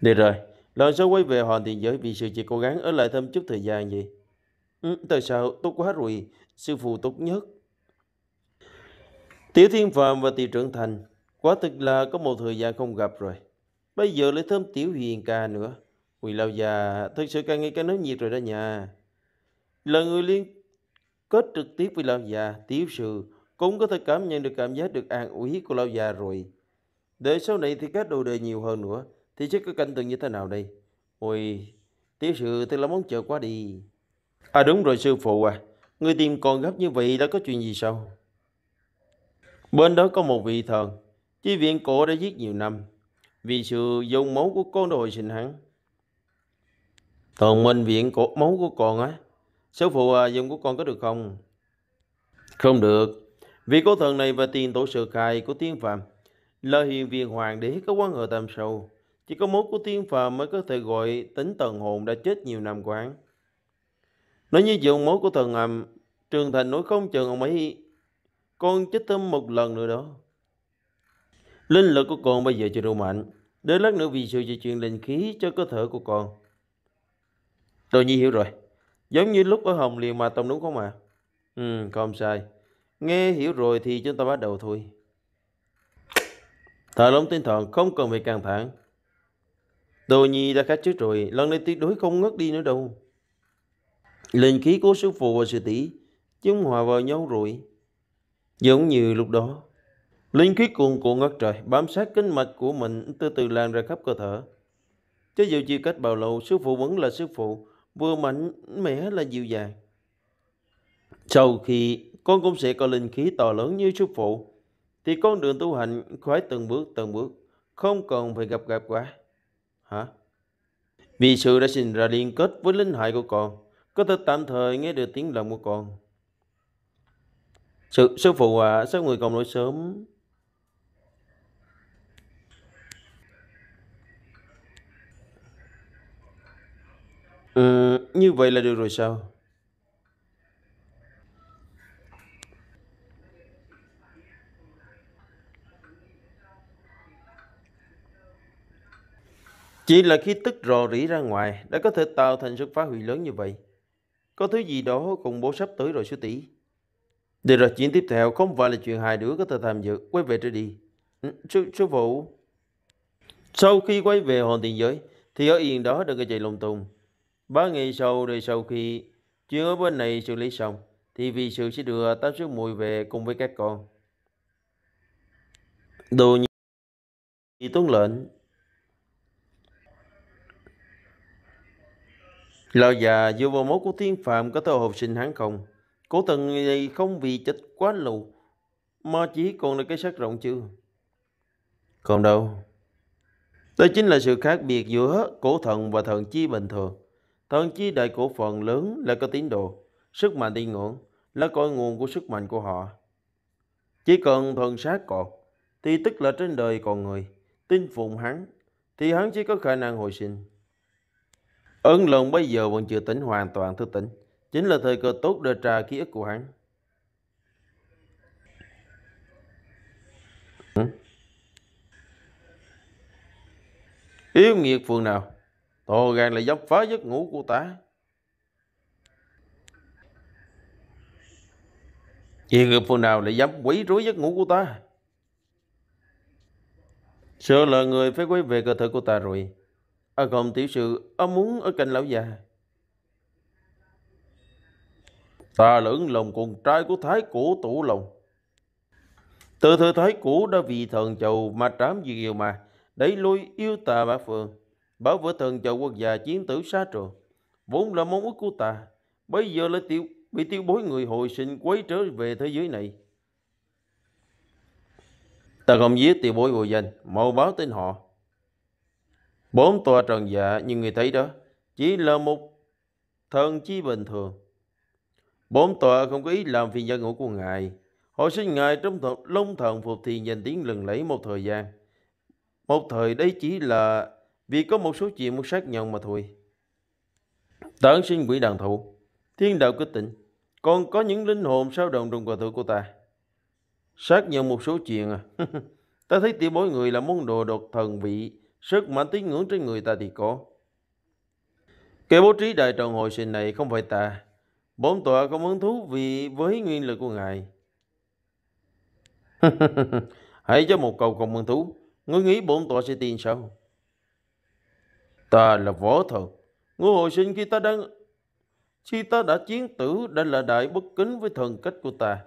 Được rồi. Lần sau quay về hoàn thiện giới vì sự chỉ cố gắng ở lại thêm chút thời gian gì. Ừ, tại sao? Tốt quá rồi. Sư phụ tốt nhất. Tiểu Thiên Phạm và Tiểu Trưởng Thành Quá thực là có một thời gian không gặp rồi. Bây giờ lại thêm Tiểu huyền ca nữa. Quỳ lao già thật sự càng ngày càng nói nhiệt rồi đó nhà. Là người liên kết trực tiếp với lao già, Tiểu Sư cũng có thể cảm nhận được cảm giác được an ủi của lao già rồi. Để sau này thì các đồ đề nhiều hơn nữa thì chứ có canh tượng như thế nào đây? Ôi, tiểu sự tôi là món chờ quá đi. À đúng rồi sư phụ à, người tìm còn gấp như vậy đã có chuyện gì sao? Bên đó có một vị thần, chi viện cổ đã giết nhiều năm, vì sự dùng máu của con đồ sinh hắn. Thần minh viện cổ máu của con á, sư phụ à, dùng của con có được không? Không được, vì cổ thần này và tiền tổ sự khai của tiên phạm, là hiền viên hoàng đế có quan hệ tầm sâu chỉ có máu của thiên phàm mới có thể gọi tính tần hồn đã chết nhiều năm của Nói như dường máu của thần hàm, Trường Thành nói không chừng ông ấy, con chết thêm một lần nữa đó. Linh lực của con bây giờ chưa đủ mạnh, để lát nữa vì sự di chuyển linh khí cho cơ thể của con. Tôi nhi hiểu rồi, giống như lúc ở Hồng Liên mà Tông đúng không ạ? Ừ, không sai. Nghe hiểu rồi thì chúng ta bắt đầu thôi. thợ lông tinh thần không cần phải căng thẳng. Đồ nhi đã khát trước rồi, lần này tuyệt đối không ngất đi nữa đâu. Linh khí của sư phụ và sư tỷ chúng hòa vào nhau rồi. Giống như lúc đó, linh khí cuồn cuộn ngất trời, bám sát kinh mạch của mình từ từ lan ra khắp cơ thể. Cho dù chỉ cách bao lâu, sư phụ vẫn là sư phụ, vừa mạnh mẽ là dịu dàng. Sau khi con cũng sẽ có linh khí to lớn như sư phụ, thì con đường tu hành khỏi từng bước từng bước, không còn phải gặp gặp quá. Hả? Vì sự đã sinh ra liên kết với linh hại của con, có thể tạm thời nghe được tiếng lòng của con. Sự, sư phụ ạ, à, sao người còn nói sớm? Ừ, như vậy là được rồi sao? Chỉ là khi tức rò rỉ ra ngoài đã có thể tạo thành sức phá hủy lớn như vậy. Có thứ gì đó cùng bố sắp tới rồi sư tỷ. Để rồi chuyện tiếp theo không phải là chuyện hai đứa có thể tham dự. Quay về trở đi. Ừ, sư, sư phụ. Sau khi quay về hòn tiền giới thì ở yên đó đừng có chạy lung tung. Ba ngày sau rồi sau khi chuyện ở bên này xử lý xong thì vì sự sẽ đưa tám sức muội về cùng với các con. Đồ nhi tuấn lệnh Lão già dựa vào máu của Thiên phạm có thơ học sinh hắn không? Cổ thần này không vì chết quá lâu mà chỉ còn là cái xác rộng chưa? Còn đâu? Đây chính là sự khác biệt giữa cổ thần và thần chi bình thường. Thần chi đại cổ phần lớn là có tín đồ, sức mạnh đi ngưỡng là cội nguồn của sức mạnh của họ. Chỉ cần thần sát cột thì tức là trên đời còn người tin phụng hắn thì hắn chỉ có khả năng hồi sinh. Ấn lộn bây giờ vẫn chưa tỉnh hoàn toàn thức tỉnh. Chính là thời cơ tốt để trà ký ức của hắn. Ừ. Yếu nghiệt phường nào? Tổ gan là dám phá giấc ngủ của ta. Yêu nghiệt phương nào lại dám quấy rối giấc ngủ của ta? Sợ là người phải quay về cơ thể của ta rồi. À còn tiểu sự, ông muốn ở cạnh lão già. Ta là lòng con trai của thái cổ tổ lòng. Từ thời thái cổ đã vì thần chầu mà trám gì nhiều mà, đẩy lôi yêu tà bạc phường, bảo vệ thần chầu quốc gia chiến tử xa trường. Vốn là mong ước của ta, bây giờ lại tiêu, bị tiêu bối người hồi sinh quấy trở về thế giới này. Ta không giết tiêu bối vô danh, mau báo tên họ. Bốn tòa trần dạ như người thấy đó, chỉ là một thần chi bình thường. Bốn tòa không có ý làm phiền dân ngủ của ngài. Hồi sinh ngài trong thần, long thần phục thì dành tiếng lừng lẫy một thời gian. Một thời đấy chỉ là vì có một số chuyện muốn xác nhận mà thôi. Tản sinh quỷ đàn thụ, thiên đạo quyết tỉnh. Còn có những linh hồn sao động trong quả thử của ta. xác nhận một số chuyện à. [LAUGHS] ta thấy tiểu bối người là món đồ đột thần vị Sức mạnh tín ngưỡng trên người ta thì có. Kẻ bố trí đại trận hồi sinh này không phải ta. Bốn tòa không hứng thú vì với nguyên lực của ngài. [LAUGHS] Hãy cho một câu không hứng thú. Ngươi nghĩ bốn tòa sẽ tin sao? Ta là võ thần. Ngươi hồi sinh khi ta đang... Khi ta đã chiến tử đã là đại bất kính với thần cách của ta.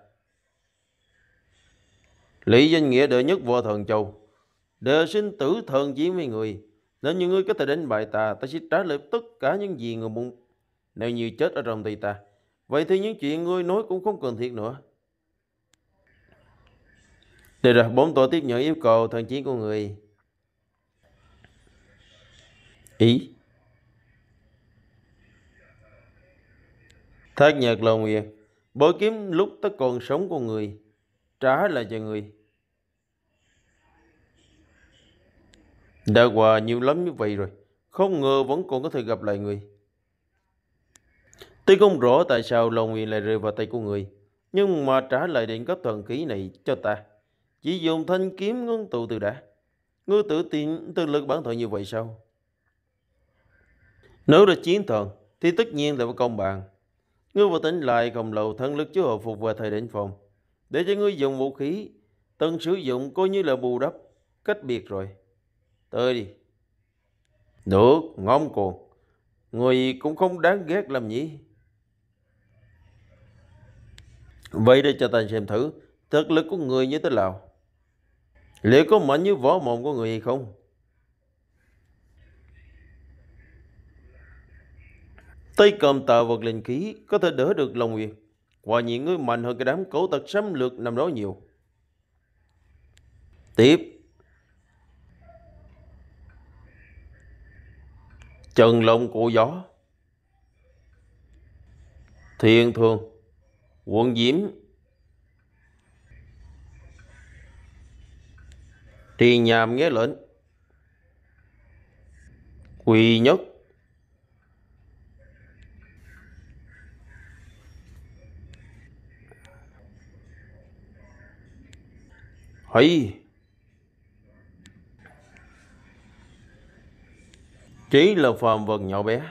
Lý Danh Nghĩa đệ nhất võ thần châu đề sinh tử thần chỉ với người. Nếu như ngươi có thể đánh bại ta, ta sẽ trả lời tất cả những gì người muốn. Nếu như chết ở trong tay ta, vậy thì những chuyện ngươi nói cũng không cần thiết nữa. Đây rồi, bốn tổ tiếp nhận yêu cầu thần chiến của người. Ý. Thác nhật lòng nguyện, bối kiếm lúc tới còn sống của người, trả lại cho người. Đã qua nhiều lắm như vậy rồi, không ngờ vẫn còn có thể gặp lại người. Tuy không rõ tại sao lòng nguyện lại rơi vào tay của người, nhưng mà trả lại điện cấp thần khí này cho ta. Chỉ dùng thanh kiếm ngưng tụ từ đã. Ngươi tự tin tự lực bản thân như vậy sao? Nếu là chiến thần thì tất nhiên là phải công bằng. Ngươi vừa tỉnh lại không lâu thân lực chứa hồi phục và thời đỉnh phòng. Để cho ngươi dùng vũ khí, từng sử dụng coi như là bù đắp, cách biệt rồi. Tới đi. Được, ngon cuồng. Người cũng không đáng ghét làm gì. Vậy để cho ta xem thử thực lực của người như thế nào. Liệu có mạnh như võ mồm của người hay không? Tay cầm tờ vật linh khí có thể đỡ được lòng nguyệt. và những người mạnh hơn cái đám cấu tật xâm lược nằm đó nhiều. Tiếp chân lông của gió thiên thương quận diễm trì nhàm nghe lệnh quỳ nhất hãy chỉ là phàm vật nhỏ bé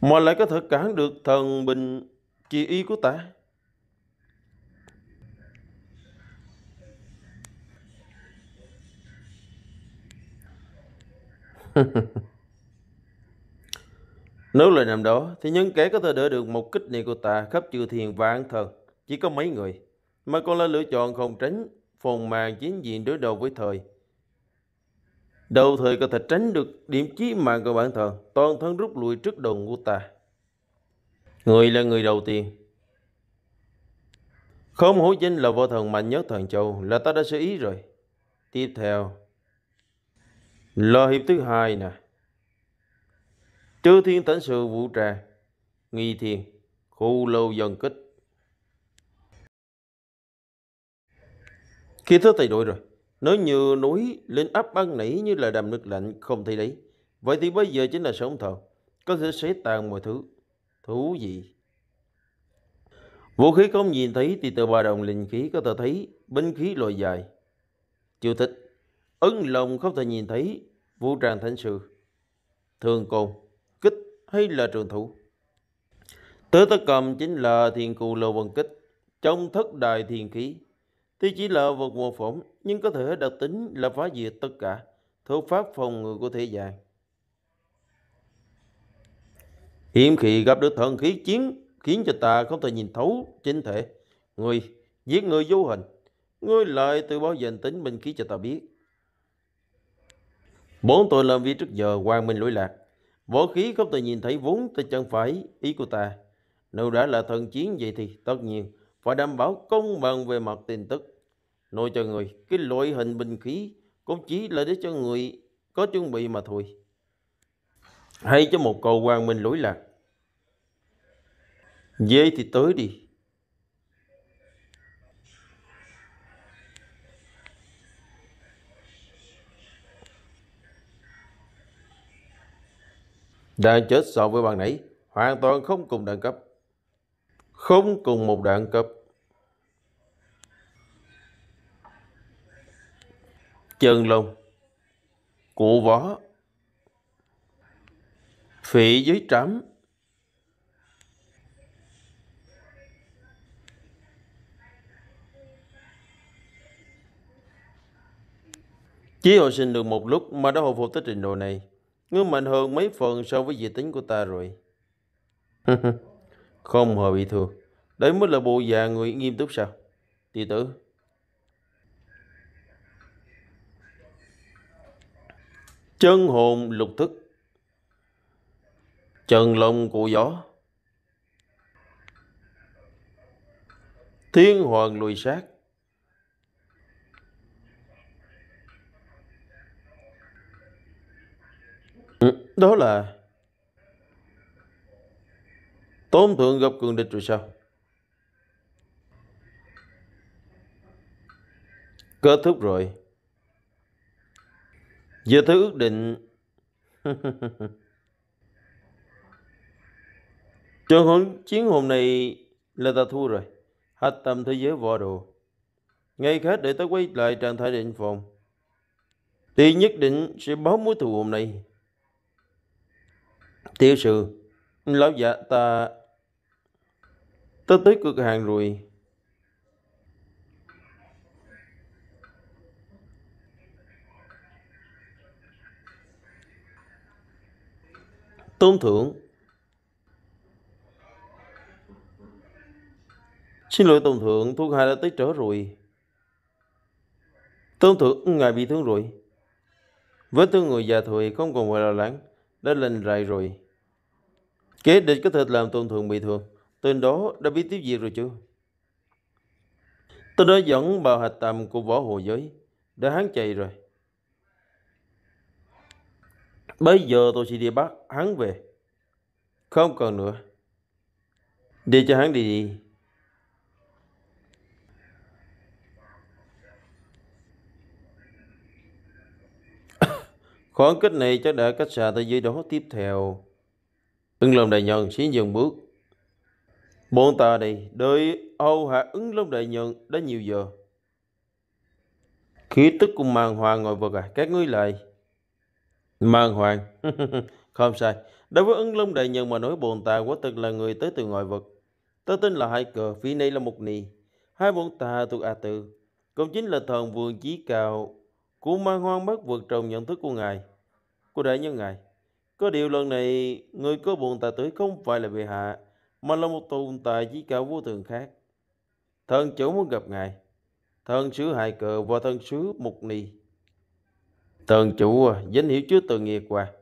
mà lại có thể cản được thần bình chi ý của ta [LAUGHS] Nếu lời nằm đó thì những kẻ có thể đỡ được một kích này của ta khắp chư thiền vạn thần chỉ có mấy người mà còn là lựa chọn không tránh phòng màng chiến diện đối đầu với thời Đầu thời có thể tránh được điểm chí mạng của bản thân, toàn thân rút lui trước đồn của ta. Người là người đầu tiên. Không hổ danh là vô thần mạnh nhất thần châu là ta đã sơ ý rồi. Tiếp theo lo hiệp thứ hai nè. Chư thiên tảnh sự vũ trà, nghi thiên, khu lâu dần kích. Khi thức thầy đổi rồi. Nói như núi lên áp băng nỉ như là đầm nước lạnh không thể đấy. Vậy thì bây giờ chính là sống thật. Có thể xé tàn mọi thứ. Thú gì Vũ khí không nhìn thấy thì từ ba đồng linh khí có thể thấy. Binh khí loại dài. Chưa thích. Ấn lòng không thể nhìn thấy. Vũ trang thánh sự Thường cồn. Kích hay là trường thủ. Tứ tất cầm chính là thiền cù lô vân kích. Trong thất đài thiền khí. Tuy chỉ là vật nguồn phỏng, nhưng có thể đặc tính là phá diệt tất cả, thủ pháp phòng ngự của thế gian. Hiểm khi gặp được thần khí chiến, khiến cho ta không thể nhìn thấu chính thể. Người, giết người vô hình, ngươi lại từ báo danh tính binh khí cho ta biết. Bốn tôi làm việc trước giờ hoàng minh lỗi lạc. Võ khí không thể nhìn thấy vốn ta chẳng phải ý của ta. Nếu đã là thần chiến vậy thì tất nhiên phải đảm bảo công bằng về mặt tin tức. Nói cho người, cái loại hình bình khí cũng chỉ là để cho người có chuẩn bị mà thôi. Hay cho một cầu quan mình lỗi lạc. Dê thì tới đi. Đang chết so với bạn nãy, hoàn toàn không cùng đẳng cấp không cùng một đẳng cấp chân lông cụ võ phỉ dưới trắm Chí hồi sinh được một lúc mà đã hồi phục tới trình độ này. Ngươi mạnh hơn mấy phần so với dự tính của ta rồi. [LAUGHS] Không hề bị thương. Đấy mới là bộ già người nghiêm túc sao? Tỷ tử. Chân hồn lục thức. Trần lòng của gió. Thiên hoàng lùi sát. Ừ, đó là Tôn thượng gặp cường địch rồi sao? Kết thúc rồi. Giờ thứ ước định... [LAUGHS] Trận hỗn chiến hôm nay là ta thua rồi. Hạch tâm thế giới vò đồ. Ngay khác để ta quay lại trạng thái định phòng. Thì nhất định sẽ báo mối thù hôm nay. Tiểu sư, lão dạ ta tới tới cửa hàng rồi Tôn thưởng Xin lỗi Tôn thượng, thuốc hai đã tới trở rồi Tôn thượng, ngài bị thương rồi với thương người già thùi không còn phải lo lắng Đã lên rại rồi Kế địch có thể làm Tôn thượng bị thương Tên đó đã bị tiêu diệt rồi chưa? tôi đã dẫn vào hạch tầm của võ hồ giới. Đã hắn chạy rồi. Bây giờ tôi sẽ đi bắt hắn về. Không cần nữa. Để cho hắn đi đi. [COUGHS] Khoảng cách này chắc đã cách xa thế dưới đó tiếp theo. Ưng lòng đại nhân xí dừng bước Bọn ta đi đợi Âu Hạ ứng long đại nhân đã nhiều giờ. Khí tức của màng hoàng ngồi vực à, các ngươi lại. Màng hoàng, [LAUGHS] không sai. Đối với ứng long đại nhân mà nói bọn ta quả thực là người tới từ ngoại vực. Ta tên là Hai Cờ, vị này là một Nì. Hai bọn ta thuộc A à Tự, cũng chính là thần vườn chí cao của mang hoang bất vượt trong nhận thức của ngài, của đại nhân ngài. Có điều lần này, người có bọn ta tới không phải là bị hạ, mà là một tồn tại chỉ cả vô thường khác. Thần chủ muốn gặp Ngài, thần sứ hài cờ và thần sứ mục ni. Thần chủ à, danh hiệu chưa từng nghe qua,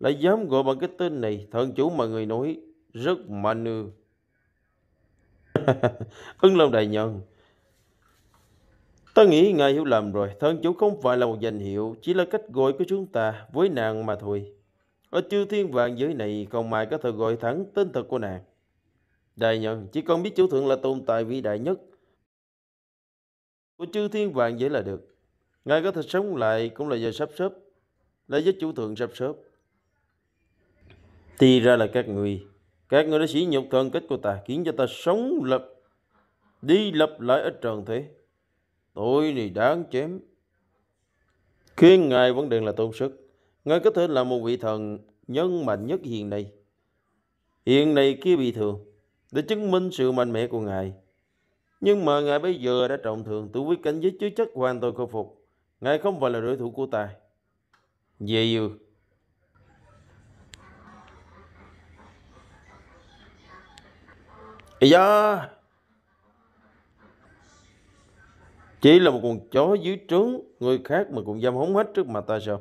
lại dám gọi bằng cái tên này, thần chủ mà người nói rất manu. Ưng lâu Đại Nhân Ta nghĩ Ngài hiểu lầm rồi, thần chủ không phải là một danh hiệu, chỉ là cách gọi của chúng ta với nàng mà thôi. Ở chư thiên vạn giới này, còn mãi có thể gọi thẳng tên thật của nàng. Đại nhân, chỉ cần biết chủ thượng là tồn tại vĩ đại nhất của chư thiên vạn giới là được. Ngài có thể sống lại cũng là do sắp xếp, là do chủ thượng sắp xếp. Thì ra là các người, các người đã sỉ nhục thần kết của ta, khiến cho ta sống lập, đi lập lại ở trần thế. tôi này đáng chém. Khiến Ngài vẫn đề là tôn sức. Ngài có thể là một vị thần nhân mạnh nhất hiện nay. Hiện nay kia bị thường để chứng minh sự mạnh mẽ của Ngài. Nhưng mà Ngài bây giờ đã trọng thường tử với cảnh giới chứa chất hoàn toàn khôi phục. Ngài không phải là đối thủ của ta. Về dư. Ây Chỉ là một con chó dưới trướng người khác mà cũng dám hống hết trước mặt ta sao?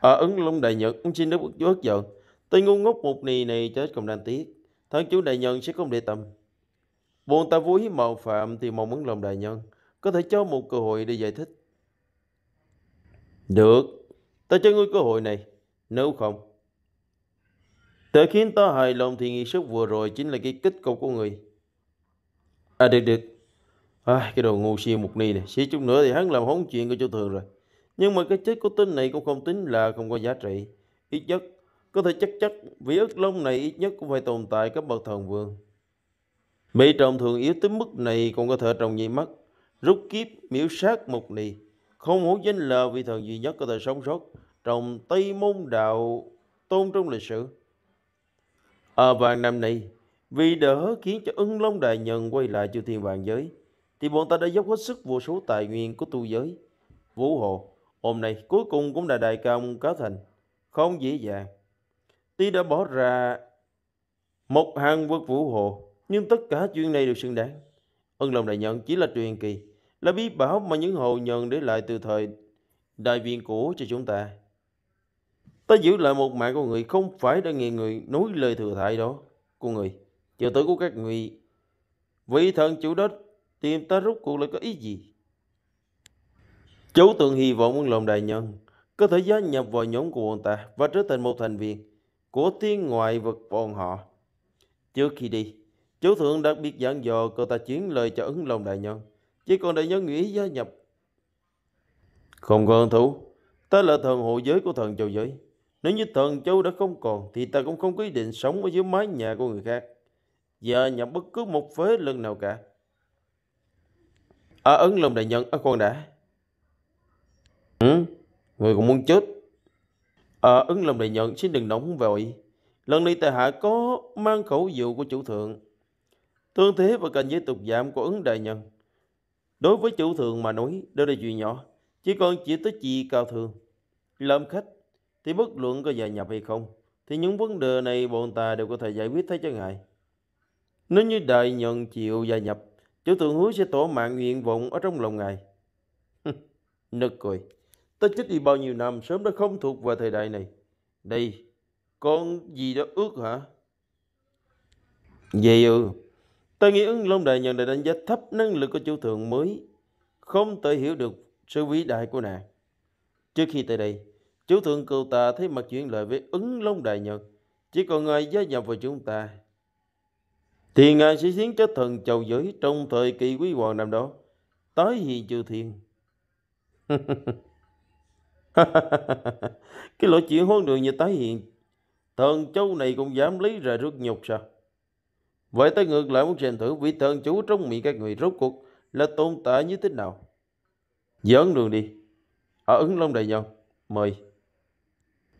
Ở à, ứng lông đại nhật, ông xin đức bất giận. Tên ngu ngốc một nì này chết còn đang tiếc. Thân chủ đại nhân sẽ không để tâm. Buồn ta vui mạo phạm thì mong muốn lòng đại nhân. Có thể cho một cơ hội để giải thích. Được. Ta cho ngươi cơ hội này. Nếu không. Tệ khiến ta hài lòng thì nghi sức vừa rồi chính là cái kết cục của người. À được được. À, cái đồ ngu si một ni này. Xí chút nữa thì hắn làm hóng chuyện của chú thường rồi. Nhưng mà cái chết của tên này cũng không tính là không có giá trị. Ít nhất có thể chắc chắn vì ức long này ít nhất cũng phải tồn tại cấp bậc thần vương. Bị trọng thường yếu tới mức này còn có thể trồng nhị mắt, rút kiếp, miễu sát một nì. Không muốn danh là vị thần duy nhất có thể sống sót trong Tây Môn Đạo tôn trong lịch sử. Ở à, vàng năm nay vì đỡ khiến cho ưng long đại nhân quay lại chư thiên vàng giới, thì bọn ta đã dốc hết sức vô số tài nguyên của tu giới. Vũ hộ, hôm nay cuối cùng cũng đã đại công cáo thành, không dễ dàng. Tuy đã bỏ ra một hàng quân vũ hộ, nhưng tất cả chuyện này đều xứng đáng. Ân lòng đại nhận chỉ là truyền kỳ, là bí bảo mà những hậu nhân để lại từ thời đại viện cũ cho chúng ta. Ta giữ lại một mạng của người không phải đã nghe người nói lời thừa thải đó. Cô người, chờ tới của các người, vị thần chủ đất tìm ta rút cuộc lại có ý gì? Chú tượng hy vọng quân lòng đại nhân có thể gia nhập vào nhóm của bọn ta và trở thành một thành viên của tiên ngoại vật bọn họ. Trước khi đi, chú thượng đặc biệt dặn dò cậu ta chuyển lời cho ứng lòng đại nhân. Chỉ còn đại nhân nghĩ gia nhập. Không có hứng thú. Ta là thần hộ giới của thần châu giới. Nếu như thần châu đã không còn thì ta cũng không quyết định sống ở dưới mái nhà của người khác. Gia nhập bất cứ một phế lần nào cả. À ấn lòng đại nhân, à con đã. Ừ, người cũng muốn chết. Ờ, ứng lòng đại nhận xin đừng nóng vội. Lần này tại hạ có mang khẩu dụ của chủ thượng. Tương thế và cảnh giới tục giảm của ứng đại nhân. Đối với chủ thượng mà nói, đó là chuyện nhỏ. Chỉ còn chỉ tới chị cao thường. Làm khách, thì bất luận có gia nhập hay không, thì những vấn đề này bọn ta đều có thể giải quyết thế cho ngài. Nếu như đại nhân chịu gia nhập, chủ thượng hứa sẽ tổ mạng nguyện vọng ở trong lòng ngài. [LAUGHS] Nực cười. Ta chết đi bao nhiêu năm sớm đã không thuộc vào thời đại này. Đây, con gì đó ước hả? Vậy ừ, ta nghĩ ứng long đại nhận đã đánh giá thấp năng lực của chủ thượng mới, không thể hiểu được sự vĩ đại của nàng. Trước khi tới đây, chủ thượng cừu ta thấy mặt chuyển lời với ứng long đại nhận, chỉ còn ngài gia nhập vào chúng ta. Thì ngài sẽ khiến cho thần chầu giới trong thời kỳ quý hoàng năm đó, tới hiện chư thiên. [LAUGHS] [LAUGHS] cái lỗi chuyển hóa đường như tái hiện, thần châu này cũng dám lấy ra rước nhục sao? Vậy ta ngược lại muốn xem thử vị thần chú trong miệng các người rốt cuộc là tồn tại như thế nào? Dẫn đường đi. Ở à, ứng long đại nhân, mời.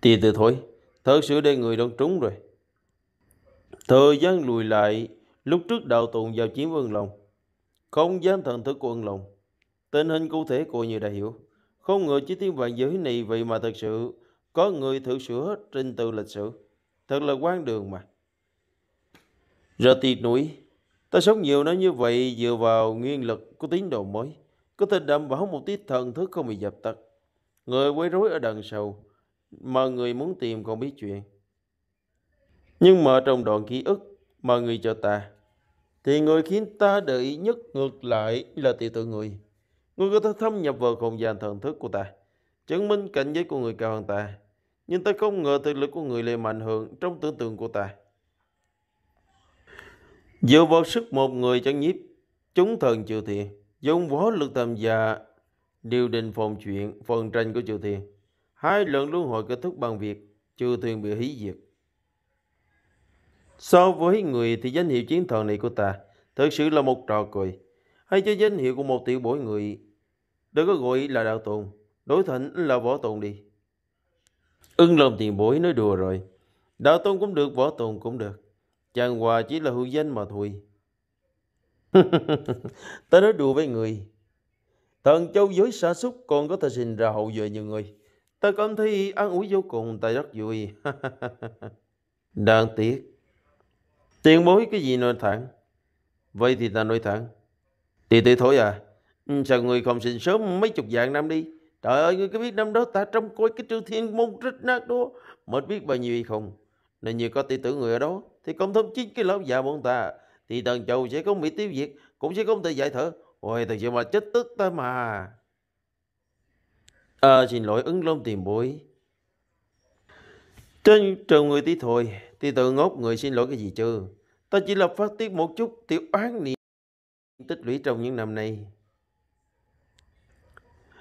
Tì từ thôi, thật sự đây người đang trúng rồi. Thời gian lùi lại, lúc trước đạo tùng vào chiến với ưng lòng. Không gian thần thức của ân lòng. Tình hình cụ thể cô như đã hiểu. Không ngờ chỉ tiếng vàng giới này vậy mà thật sự có người thử sửa hết trình tự lịch sử. Thật là quan đường mà. Giờ tiệt núi, ta sống nhiều nó như vậy dựa vào nguyên lực của tín đồ mới. Có thể đảm bảo một tí thần thức không bị dập tắt. Người quấy rối ở đằng sau mà người muốn tìm còn biết chuyện. Nhưng mà trong đoạn ký ức mà người cho ta thì người khiến ta để ý nhất ngược lại là tiểu tử người. Người có thể thâm nhập vào không gian thần thức của ta, chứng minh cảnh giới của người cao hơn ta. Nhưng ta không ngờ thực lực của người lại mạnh hơn trong tưởng tượng của ta. Dựa vào sức một người chẳng nhiếp, chúng thần chịu thiện, dùng võ lực tham già điều đình phòng chuyện, phần tranh của chư thiện, Hai lần luân hồi kết thúc bằng việc chư thiện bị hí diệt. So với người thì danh hiệu chiến thần này của ta thực sự là một trò cười. Hay cho danh hiệu của một tiểu bối người Đừng có gọi là đạo tồn, đối thịnh là võ tồn đi. Ưng lòng tiền bối nói đùa rồi. Đạo tôn cũng được, võ tồn cũng được. Chàng hòa chỉ là hữu danh mà thôi. [LAUGHS] ta nói đùa với người. Thần châu giới xa xúc còn có thể sinh ra hậu duệ nhiều người. Ta cảm thấy ăn uống vô cùng, ta rất vui. [LAUGHS] Đáng tiếc. Tiền bối cái gì nói thẳng? Vậy thì ta nói thẳng. Thì tự thối à? Ừ, sao người không sinh sớm mấy chục vạn năm đi trời ơi ngươi có biết năm đó ta trông coi cái trư thiên môn rít nát đó mệt biết bao nhiêu hay không nên như có tỷ tử người ở đó thì công thông chính cái lão già bọn ta thì tần châu sẽ không bị tiêu diệt cũng sẽ không thể giải thở ôi thật sự mà chết tức ta mà à, xin lỗi ứng long tiền bối trên trường người tí thôi thì tử ngốc người xin lỗi cái gì chứ ta chỉ là phát tiết một chút tiểu oán niệm tích lũy trong những năm nay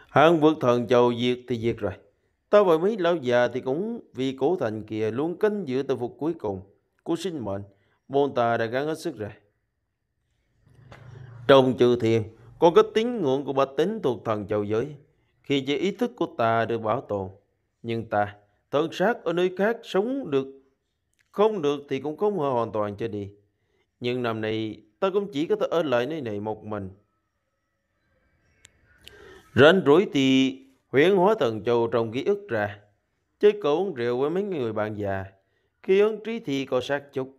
Hắn vượt thần châu diệt thì diệt rồi. Tao và mấy lão già thì cũng vì cố thành kia luôn canh giữ tới phút cuối cùng của sinh mệnh. Môn ta đã gắng hết sức rồi. Trong chư thiên, có cái tín ngưỡng của ba tính thuộc thần châu giới. Khi chỉ ý thức của ta được bảo tồn. Nhưng ta, thân xác ở nơi khác sống được, không được thì cũng không hoàn toàn cho đi. Nhưng năm nay, ta cũng chỉ có thể ở lại nơi này một mình. Rên rủi thì huyễn hóa thần châu trong ký ức ra. Chơi cậu uống rượu với mấy người bạn già. Khi ấn trí thì có sát chút.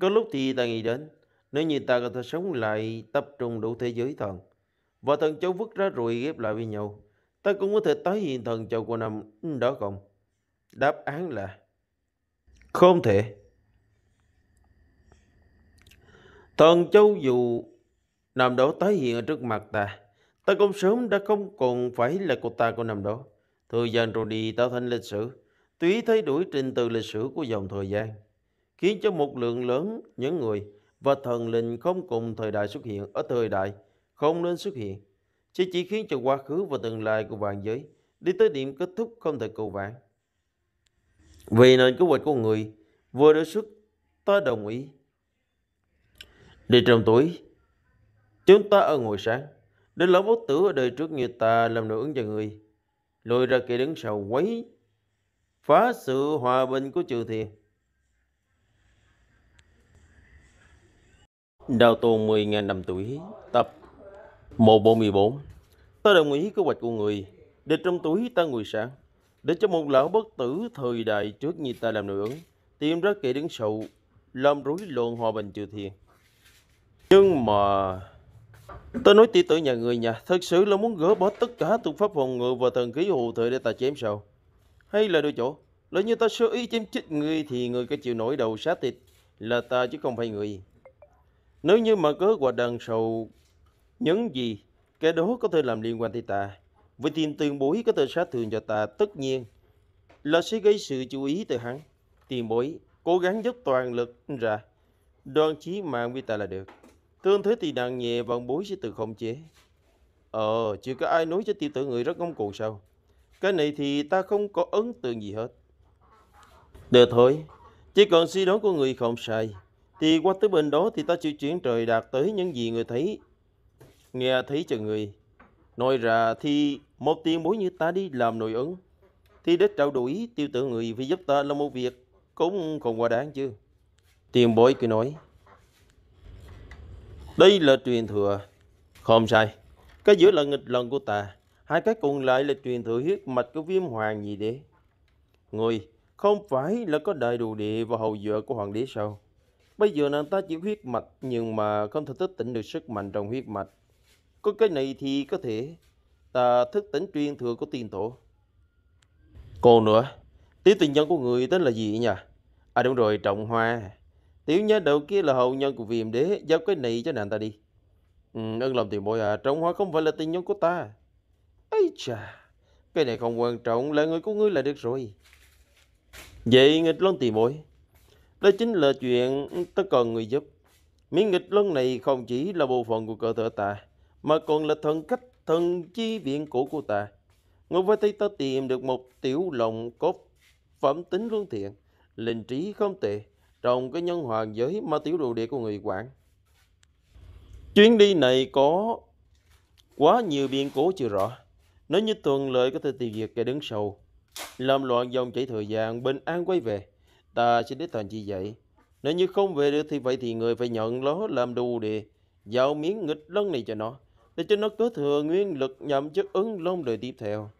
Có lúc thì ta nghĩ đến. Nếu như ta có thể sống lại tập trung đủ thế giới thần. Và thần châu vứt ra rồi ghép lại với nhau. Ta cũng có thể tái hiện thần châu của năm đó không? Đáp án là không thể. Thần châu dù nằm đó tái hiện ở trước mặt ta Ta cũng sớm đã không còn phải là cô ta của năm đó. Thời gian rồi đi tạo thành lịch sử. tùy thay đổi trình tự lịch sử của dòng thời gian. Khiến cho một lượng lớn những người và thần linh không cùng thời đại xuất hiện ở thời đại không nên xuất hiện. Chỉ chỉ khiến cho quá khứ và tương lai của vạn giới đi tới điểm kết thúc không thể cầu vãn. Vì nên kế hoạch của người vừa đề xuất ta đồng ý. Đi trong tối, chúng ta ở ngồi sáng. Đến lão bất tử ở đời trước như ta làm nội ứng cho người. Lùi ra kẻ đứng sau quấy. Phá sự hòa bình của chư thiền. Đào tôn 10.000 năm tuổi. Tập 144. Ta đồng ý kế hoạch của người. Để trong túi ta ngồi sáng. Để cho một lão bất tử thời đại trước như ta làm nội ứng. Tìm ra kẻ đứng sau làm rối loạn hòa bình chư thiền. Nhưng mà Tôi nói tỉ tới nhà người nhà, thật sự là muốn gỡ bỏ tất cả thuật pháp phòng ngự và thần khí hù thời để ta chém sao? Hay là đôi chỗ, lỡ như ta sơ ý chém chết người thì người có chịu nổi đầu sát thịt là ta chứ không phải người. Nếu như mà cớ quả đằng sầu nhấn gì, cái đó có thể làm liên quan tới ta. Với tiền tiền bối có thể sát thường cho ta tất nhiên là sẽ gây sự chú ý từ hắn. Tiền bối cố gắng dốc toàn lực ra, đoan chí mạng với ta là được. Tương thế thì nặng nhẹ vạn bối sẽ tự không chế. Ờ, chưa có ai nói cho tiểu tử người rất ngông cuồng sao? Cái này thì ta không có ấn tượng gì hết. Được thôi, chỉ cần suy đoán của người không sai. Thì qua tới bên đó thì ta chịu chuyển trời đạt tới những gì người thấy. Nghe thấy cho người. Nói ra thì một tiền bối như ta đi làm nội ứng. Thì để trao đổi tiêu tử người vì giúp ta là một việc cũng còn quá đáng chứ. Tiền bối cứ nói. Đây là truyền thừa Không sai Cái giữa là nghịch lần của ta Hai cái cùng lại là truyền thừa huyết mạch của viêm hoàng gì đế Người Không phải là có đại đồ địa và hậu dựa của hoàng đế sao Bây giờ nàng ta chỉ huyết mạch Nhưng mà không thể thức tỉnh được sức mạnh trong huyết mạch Có cái này thì có thể Ta thức tỉnh truyền thừa của tiền tổ Cô nữa Tí tình nhân của người tên là gì nhỉ À đúng rồi Trọng Hoa Tiểu nhân đầu kia là hậu nhân của viêm đế, giao cái này cho nàng ta đi. Ừ, ân lòng tiền bối à, trọng hóa không phải là tình nhân của ta. ấy chà, cái này không quan trọng, là người của ngươi là được rồi. Vậy nghịch luân tiền bối, đó chính là chuyện ta cần người giúp. Miễn nghịch luân này không chỉ là bộ phận của cơ thể ta, mà còn là thần cách thần chi viện cổ của ta. Ngươi phải thấy ta tìm được một tiểu lòng cốt, phẩm tính lương thiện, linh trí không tệ trong cái nhân hoàng giới ma tiểu đồ địa của người quản Chuyến đi này có quá nhiều biên cố chưa rõ. Nếu như tuần lợi có thể tiêu diệt kẻ đứng sầu làm loạn dòng chảy thời gian bình an quay về, ta sẽ đích toàn chi vậy. Nếu như không về được thì vậy thì người phải nhận nó làm đồ địa giao miếng nghịch lân này cho nó, để cho nó cứ thừa nguyên lực nhằm chất ứng long đời tiếp theo.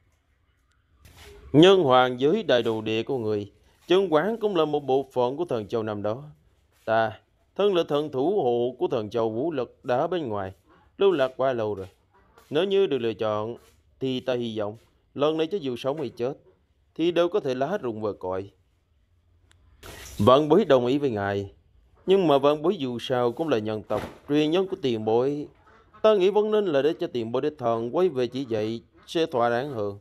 Nhân hoàng giới đại đồ địa của người, Chân quản cũng là một bộ phận của thần châu năm đó. Ta, thân là thần thủ hộ của thần châu vũ lực đã bên ngoài, lưu lạc qua lâu rồi. Nếu như được lựa chọn, thì ta hy vọng lần này cho dù sống hay chết, thì đều có thể lá rụng vào cõi. Vạn bối đồng ý với ngài, nhưng mà vạn bối dù sao cũng là nhân tộc, truyền nhân của tiền bối. Ta nghĩ vẫn nên là để cho tiền bối đích thần quay về chỉ vậy sẽ thỏa đáng hơn.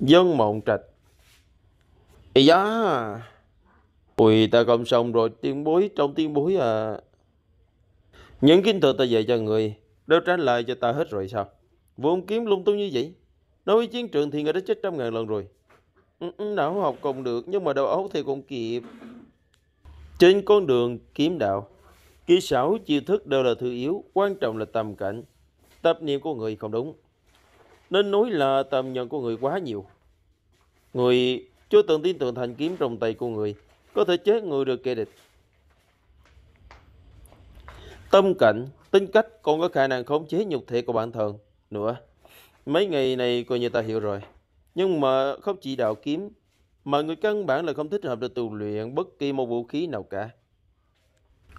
Dân mộng trạch Ây da Ui ta gom xong rồi Tiên bối trong tiên bối à Những kiến thừa ta dạy cho người Đều trả lại cho ta hết rồi sao Vốn kiếm lung tung như vậy nói với chiến trường thì người đã chết trăm ngàn lần rồi ừ, ừ, Não học còn được Nhưng mà đầu óc thì cũng kịp Trên con đường kiếm đạo Kỹ xảo chiêu thức đều là thứ yếu Quan trọng là tầm cảnh Tập niệm của người không đúng Nên nói là tầm nhận của người quá nhiều Người Chúa tưởng tin tưởng thành kiếm trong tay của người, có thể chế người được kẻ địch. Tâm cảnh, tính cách còn có khả năng khống chế nhục thể của bản thân nữa. Mấy ngày này coi như ta hiểu rồi. Nhưng mà không chỉ đạo kiếm, mà người căn bản là không thích hợp để tu luyện bất kỳ một vũ khí nào cả.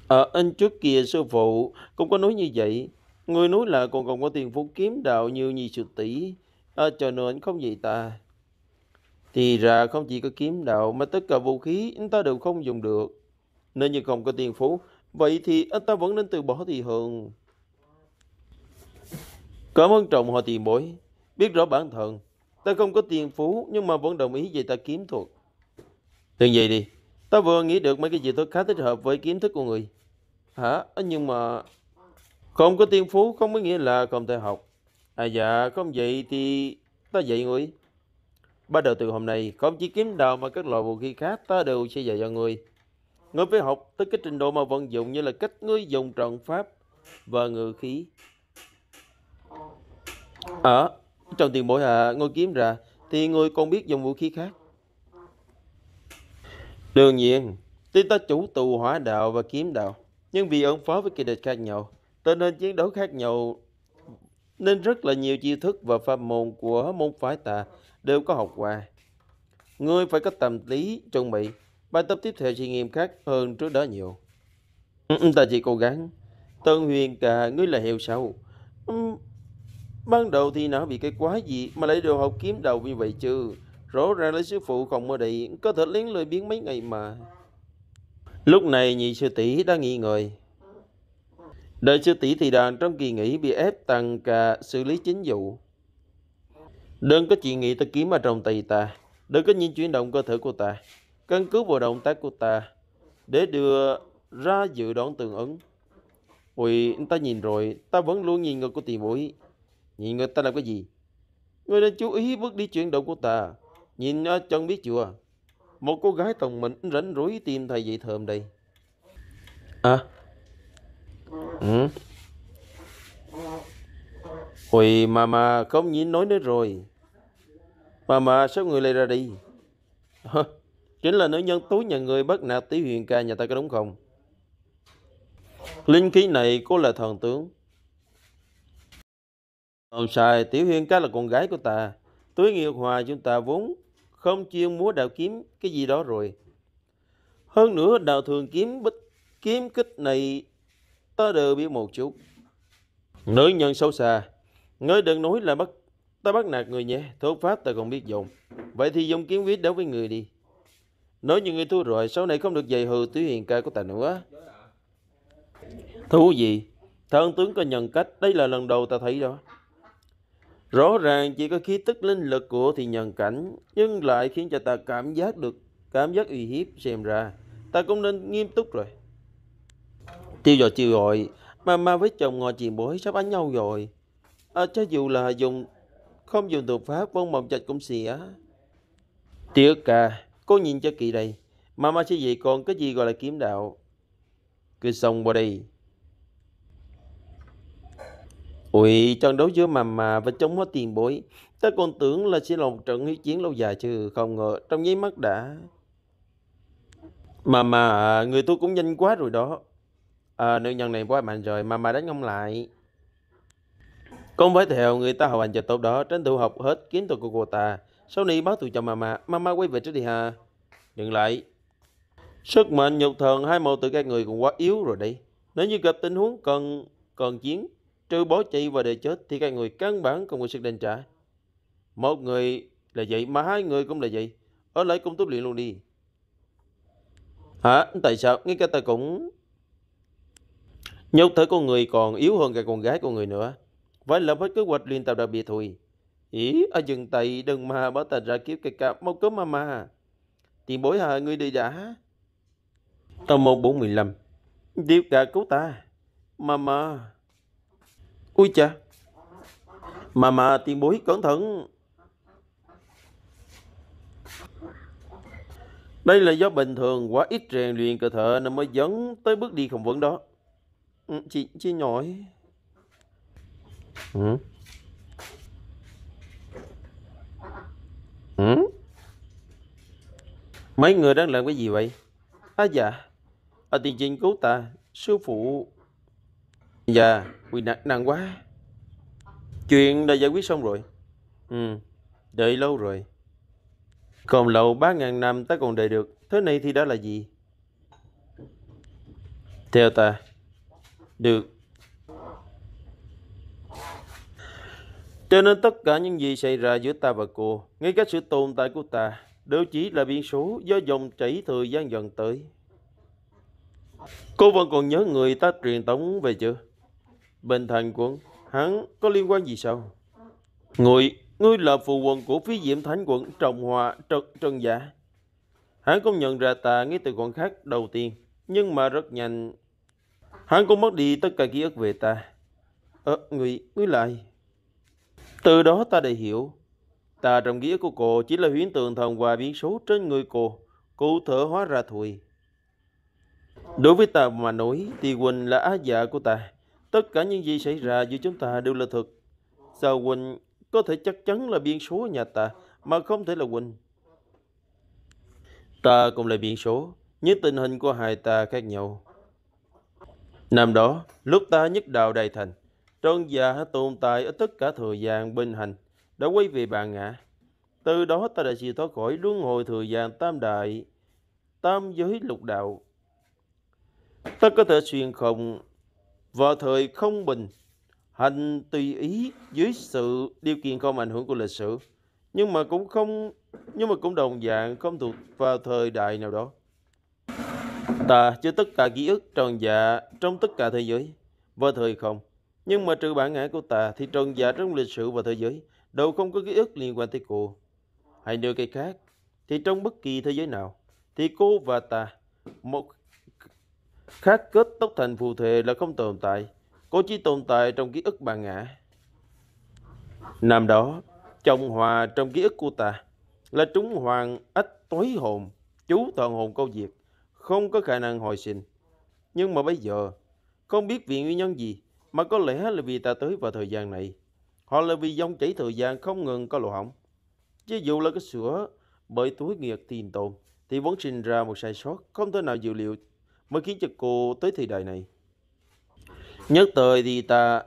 Ở à, anh trước kia sư phụ cũng có nói như vậy. Người nói là còn còn có tiền phú kiếm đạo nhiều như sự tỷ, à, cho nên không vậy ta. Thì ra không chỉ có kiếm đạo mà tất cả vũ khí anh ta đều không dùng được. Nếu như không có tiền phú, vậy thì anh ta vẫn nên từ bỏ thì hơn. Cảm ơn trọng họ tiền bối. Biết rõ bản thân, ta không có tiền phú nhưng mà vẫn đồng ý về ta kiếm thuật. Thường vậy đi, ta vừa nghĩ được mấy cái gì tôi khá thích hợp với kiến thức của người. Hả? Nhưng mà... Không có tiền phú không có nghĩa là không thể học. À dạ, không vậy thì ta dạy người. Bắt đầu từ hôm nay, không chỉ kiếm đạo mà các loại vũ khí khác ta đều sẽ dạy cho người Ngươi phải học tới cái trình độ mà vận dụng như là cách ngươi dùng trọng pháp và ngự khí. Ở à, trong tiền bối hạ ngươi kiếm ra thì ngươi còn biết dùng vũ khí khác. Đương nhiên, tuy ta chủ tù hỏa đạo và kiếm đạo, nhưng vì ứng phó với kỳ địch khác nhau, cho nên chiến đấu khác nhau nên rất là nhiều chiêu thức và pháp môn của môn phái ta đều có học qua. Ngươi phải có tâm lý chuẩn bị, bài tập tiếp theo sẽ nghiêm khắc hơn trước đó nhiều. Ừ, ta chỉ cố gắng. Tân Huyền cả ngươi là hiệu sâu. Ừ, ban đầu thì nó bị cái quá gì mà lấy đồ học kiếm đầu như vậy chứ. Rõ ràng là sư phụ còn mơ đậy, có thể lén lười biến mấy ngày mà. Lúc này nhị sư tỷ đã nghi ngờ. Đợi sư tỷ thì đàn trong kỳ nghỉ bị ép tăng cả xử lý chính vụ đừng có chỉ nghĩ ta kiếm ở trong tay ta. đừng có những chuyển động cơ thể của ta. Căn cứ vào động tác của ta để đưa ra dự đoán tương ứng. Ui, ta nhìn rồi, ta vẫn luôn nhìn người của tiền mũi. Nhìn người ta làm cái gì? Người nên chú ý bước đi chuyển động của ta. Nhìn à, chân biết chưa? Một cô gái tòng mình rảnh rối tìm thầy dạy thơm đây. À? Ừ. Ui mà mà không nhìn nói nữa rồi mà mà số người lại ra đi chính là nữ nhân túi nhà người bắt nạt tiểu huyền ca nhà ta có đúng không linh khí này có là thần tướng còn xài tiểu huyền ca là con gái của ta túi nghiệt hòa chúng ta vốn không chuyên múa đạo kiếm cái gì đó rồi hơn nữa đạo thường kiếm bích kiếm kích này ta đều biết một chút nữ nhân xấu xa ngươi đừng nói là bất Ta bắt nạt người nhé, thốt pháp ta còn biết dùng. Vậy thì dùng kiếm quyết đấu với người đi. Nói như người thua rồi, sau này không được dạy hừ tứ hiền ca của ta nữa. Thú gì? Thân tướng có nhận cách, đây là lần đầu ta thấy đó. Rõ ràng chỉ có khí tức linh lực của thì nhận cảnh, nhưng lại khiến cho ta cảm giác được cảm giác uy hiếp xem ra. Ta cũng nên nghiêm túc rồi. Tiêu giờ chiều gọi, mà ma với chồng ngồi chìm bối sắp đánh nhau rồi. À, cho dù là dùng không dùng thuật pháp vong mộng chạch cũng xỉa. Tiếc à, cô nhìn cho kỳ đây. Mà ma sư gì còn cái gì gọi là kiếm đạo. Cứ xong qua đi. Ui, trận đấu giữa mà mà và chống hết tiền bối. Ta còn tưởng là sẽ là một trận huyết chiến lâu dài chứ không ngờ trong giấy mắt đã. Mà mà, người tôi cũng nhanh quá rồi đó. À, nữ nhân này quá mạnh rồi, mà mà đánh không lại. Cũng với theo người ta học hành cho tốt đó, tranh thủ học hết kiến tôi của cô ta. Sau này báo tụi cho mama, mama quay về trước đi hà. Dừng lại. Sức mạnh nhục thần hai màu từ các người cũng quá yếu rồi đây Nếu như gặp tình huống cần cần chiến, trừ bỏ chạy và để chết thì các người căn bản không có sức đền trả. Một người là vậy mà hai người cũng là vậy. Ở lại cũng tốt luyện luôn đi. Hả? Tại sao? Ngay cả ta cũng... Nhục thể con người còn yếu hơn cả con gái của người nữa. Vậy là hết kế hoạch liên tập đặc biệt thôi. Ý, ở dừng tay đừng mà bảo tạch ra kiếp cây cạp mau cướp mà mà. Tiền bối hả, ngươi đi đã. Tầm 145 Điệp gà cứu ta. Mà mà. Ui cha. Mà mà tiền bối cẩn thận. Đây là do bình thường quá ít rèn luyện cơ thể nên mới dẫn tới bước đi không vững đó. Ừ, chị, chị nhỏ ừ. Ừ. mấy người đang làm cái gì vậy dạ, à dạ ở tiền trình cứu ta sư phụ dạ quỳ nặng nặng quá chuyện đã giải quyết xong rồi ừ đợi lâu rồi còn lâu ba ngàn năm ta còn đợi được thế này thì đã là gì theo ta được Cho nên tất cả những gì xảy ra giữa ta và cô, ngay cả sự tồn tại của ta, đều chỉ là biến số do dòng chảy thời gian dần tới. Cô vẫn còn nhớ người ta truyền tống về chưa? Bên thành quân, hắn có liên quan gì sao? Người, ngươi là phù quân của phí diệm thánh quận Trọng Hòa Trần, Trần Giả. Hắn cũng nhận ra ta ngay từ quận khác đầu tiên, nhưng mà rất nhanh. Hắn cũng mất đi tất cả ký ức về ta. Ờ, người, ngươi lại... Từ đó ta đã hiểu, ta trong nghĩa của cô chỉ là huyễn tượng thần và biến số trên người cô, cụ thở hóa ra thôi. Đối với ta mà nói, thì Quỳnh là á dạ của ta. Tất cả những gì xảy ra giữa chúng ta đều là thật. Sao Quỳnh có thể chắc chắn là biên số nhà ta mà không thể là Quỳnh? Ta cũng là biên số, nhưng tình hình của hai ta khác nhau. Năm đó, lúc ta nhất đạo đại thành, Trơn già tồn tại ở tất cả thời gian bình hành, đã quay về bản ngã. Từ đó ta đã chịu thoát khỏi luân hồi thời gian tam đại, tam giới lục đạo. Ta có thể xuyên không vào thời không bình, hành tùy ý dưới sự điều kiện không ảnh hưởng của lịch sử, nhưng mà cũng không nhưng mà cũng đồng dạng không thuộc vào thời đại nào đó. Ta chứa tất cả ký ức tròn dạ trong tất cả thế giới, vào thời không nhưng mà trừ bản ngã của ta thì trần giả trong lịch sử và thế giới đâu không có ký ức liên quan tới cô. Hay nơi cây khác, thì trong bất kỳ thế giới nào, thì cô và ta một khác kết tốc thành phù thể là không tồn tại. Cô chỉ tồn tại trong ký ức bản ngã. Năm đó, chồng hòa trong ký ức của ta là trúng hoàng ách tối hồn, chú toàn hồn câu diệt, không có khả năng hồi sinh. Nhưng mà bây giờ, không biết vì nguyên nhân gì, mà có lẽ là vì ta tới vào thời gian này. Họ là vì dòng chảy thời gian không ngừng có lỗ hỏng. Chứ dù là cái sữa bởi túi nghiệt tiền tồn thì vẫn sinh ra một sai sót không thể nào dự liệu mới khiến cho cô tới thời đại này. Nhất thời thì ta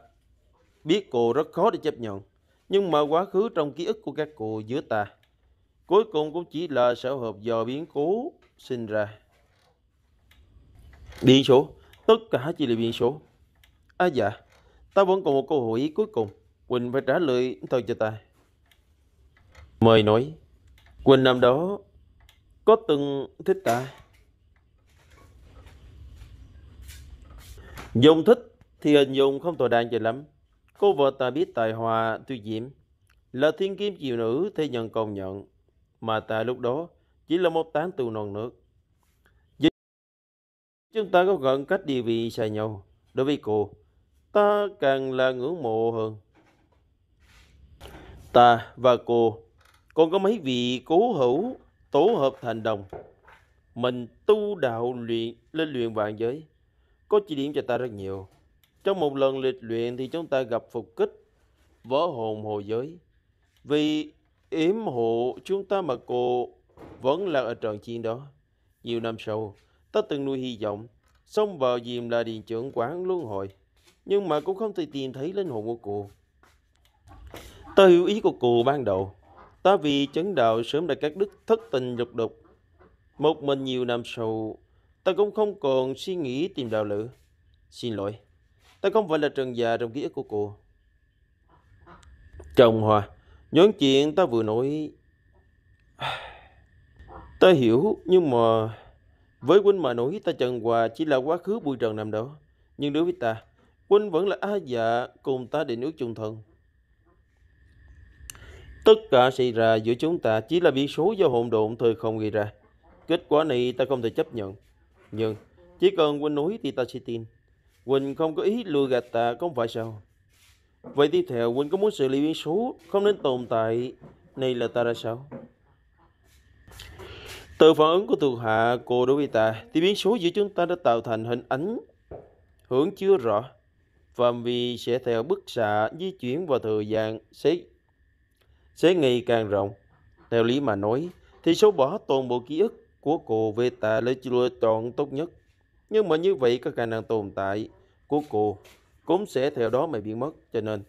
biết cô rất khó để chấp nhận, nhưng mà quá khứ trong ký ức của các cô giữa ta, cuối cùng cũng chỉ là sở hợp do biến cố sinh ra. Biến số, tất cả chỉ là biến số. À dạ, ta vẫn còn một câu hỏi cuối cùng. Quỳnh phải trả lời thật cho ta. Mời nói, Quỳnh năm đó có từng thích ta? Dùng thích thì hình dung không tồi đàn cho lắm. Cô vợ ta biết tài hòa tuy diễm, là thiên kim diệu nữ thế nhân công nhận, mà ta lúc đó chỉ là một tán tù non nước. Vì chúng ta có gần cách địa vị xa nhau đối với cô ta càng là ngưỡng mộ hơn. Ta và cô, còn có mấy vị cố hữu tổ hợp thành đồng. Mình tu đạo luyện lên luyện vạn giới, có chỉ điểm cho ta rất nhiều. Trong một lần lịch luyện thì chúng ta gặp phục kích, vỡ hồn hồ giới. Vì yếm hộ chúng ta mà cô vẫn là ở trận chiến đó. Nhiều năm sau, ta từng nuôi hy vọng, xông vào diềm là điện trưởng quán luân hồi nhưng mà cũng không thể tìm thấy linh hồn của cô. Ta hiểu ý của cô ban đầu. Ta vì chấn đạo sớm đã các đức thất tình lục đục. Một mình nhiều năm sau, ta cũng không còn suy nghĩ tìm đạo lữ. Xin lỗi, ta không phải là trần già trong ký ức của cô. Chồng Hòa, nhóm chuyện ta vừa nói... Ta hiểu, nhưng mà... Với huynh mà nói ta Trần Hòa chỉ là quá khứ bụi trần năm đó. Nhưng đối với ta, huynh vẫn là A dạ cùng ta định nước chung thân. Tất cả xảy ra giữa chúng ta chỉ là biến số do hồn độn thời không gây ra. Kết quả này ta không thể chấp nhận. Nhưng chỉ cần Huynh nói thì ta sẽ tin. Huynh không có ý lừa gạt ta không phải sao? Vậy tiếp theo Huynh có muốn xử lý biến số không nên tồn tại này là ta ra sao? Từ phản ứng của thuộc hạ cô đối với ta thì biến số giữa chúng ta đã tạo thành hình ảnh hưởng chưa rõ phạm vi sẽ theo bức xạ di chuyển vào thời gian sẽ, sẽ ngày càng rộng. Theo lý mà nói, thì số bỏ toàn bộ ký ức của cô về ta là lựa chọn tốt nhất. Nhưng mà như vậy các khả năng tồn tại của cô cũng sẽ theo đó mà biến mất. Cho nên,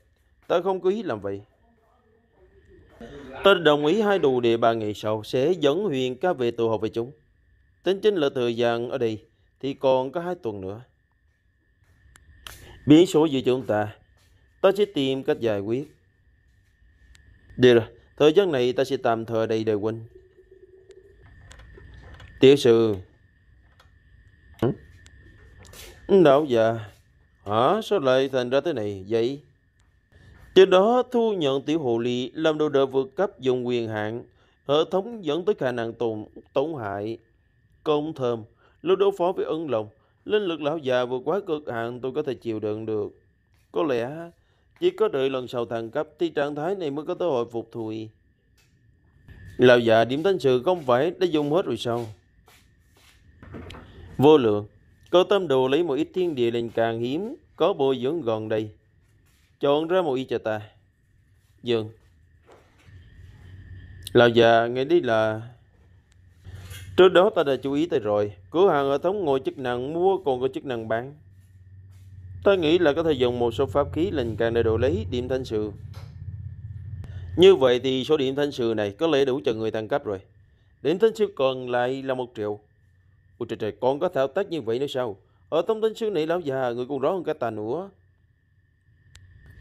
ta không có ý làm vậy. Ta đồng ý hai đồ đề ba ngày sau sẽ dẫn Huyền ca về tụ họp với chúng. Tính chính là thời gian ở đây thì còn có hai tuần nữa biến số giữa chúng ta ta sẽ tìm cách giải quyết được rồi thời gian này ta sẽ tạm thời đây đời quên tiểu sư lão già hả sao lại thành ra thế này vậy Trên đó thu nhận tiểu hồ ly làm đồ đỡ vượt cấp dùng quyền hạn, hệ thống dẫn tới khả năng tổn, tổn hại. Công thơm, lúc đối phó với ân lòng, Linh lực lão già vượt quá cực hạn tôi có thể chịu đựng được. Có lẽ chỉ có đợi lần sau thăng cấp thì trạng thái này mới có cơ hội phục thôi. Lão già điểm thanh sự không phải đã dùng hết rồi sao? Vô lượng, có tâm đồ lấy một ít thiên địa lên càng hiếm, có bồi dưỡng gần đây. Chọn ra một y cho ta. Dừng. Lão già nghe đi là Trước đó ta đã chú ý tới rồi, cửa hàng hệ thống ngồi chức năng mua còn có chức năng bán. Ta nghĩ là có thể dùng một số pháp khí linh càng để đổi lấy điểm thanh sự. Như vậy thì số điểm thanh sự này có lẽ đủ cho người thăng cấp rồi. Điểm thanh sự còn lại là một triệu. Ôi trời trời, còn có thao tác như vậy nữa sao? Ở thông tin sư này lão già người còn rõ hơn cả ta nữa.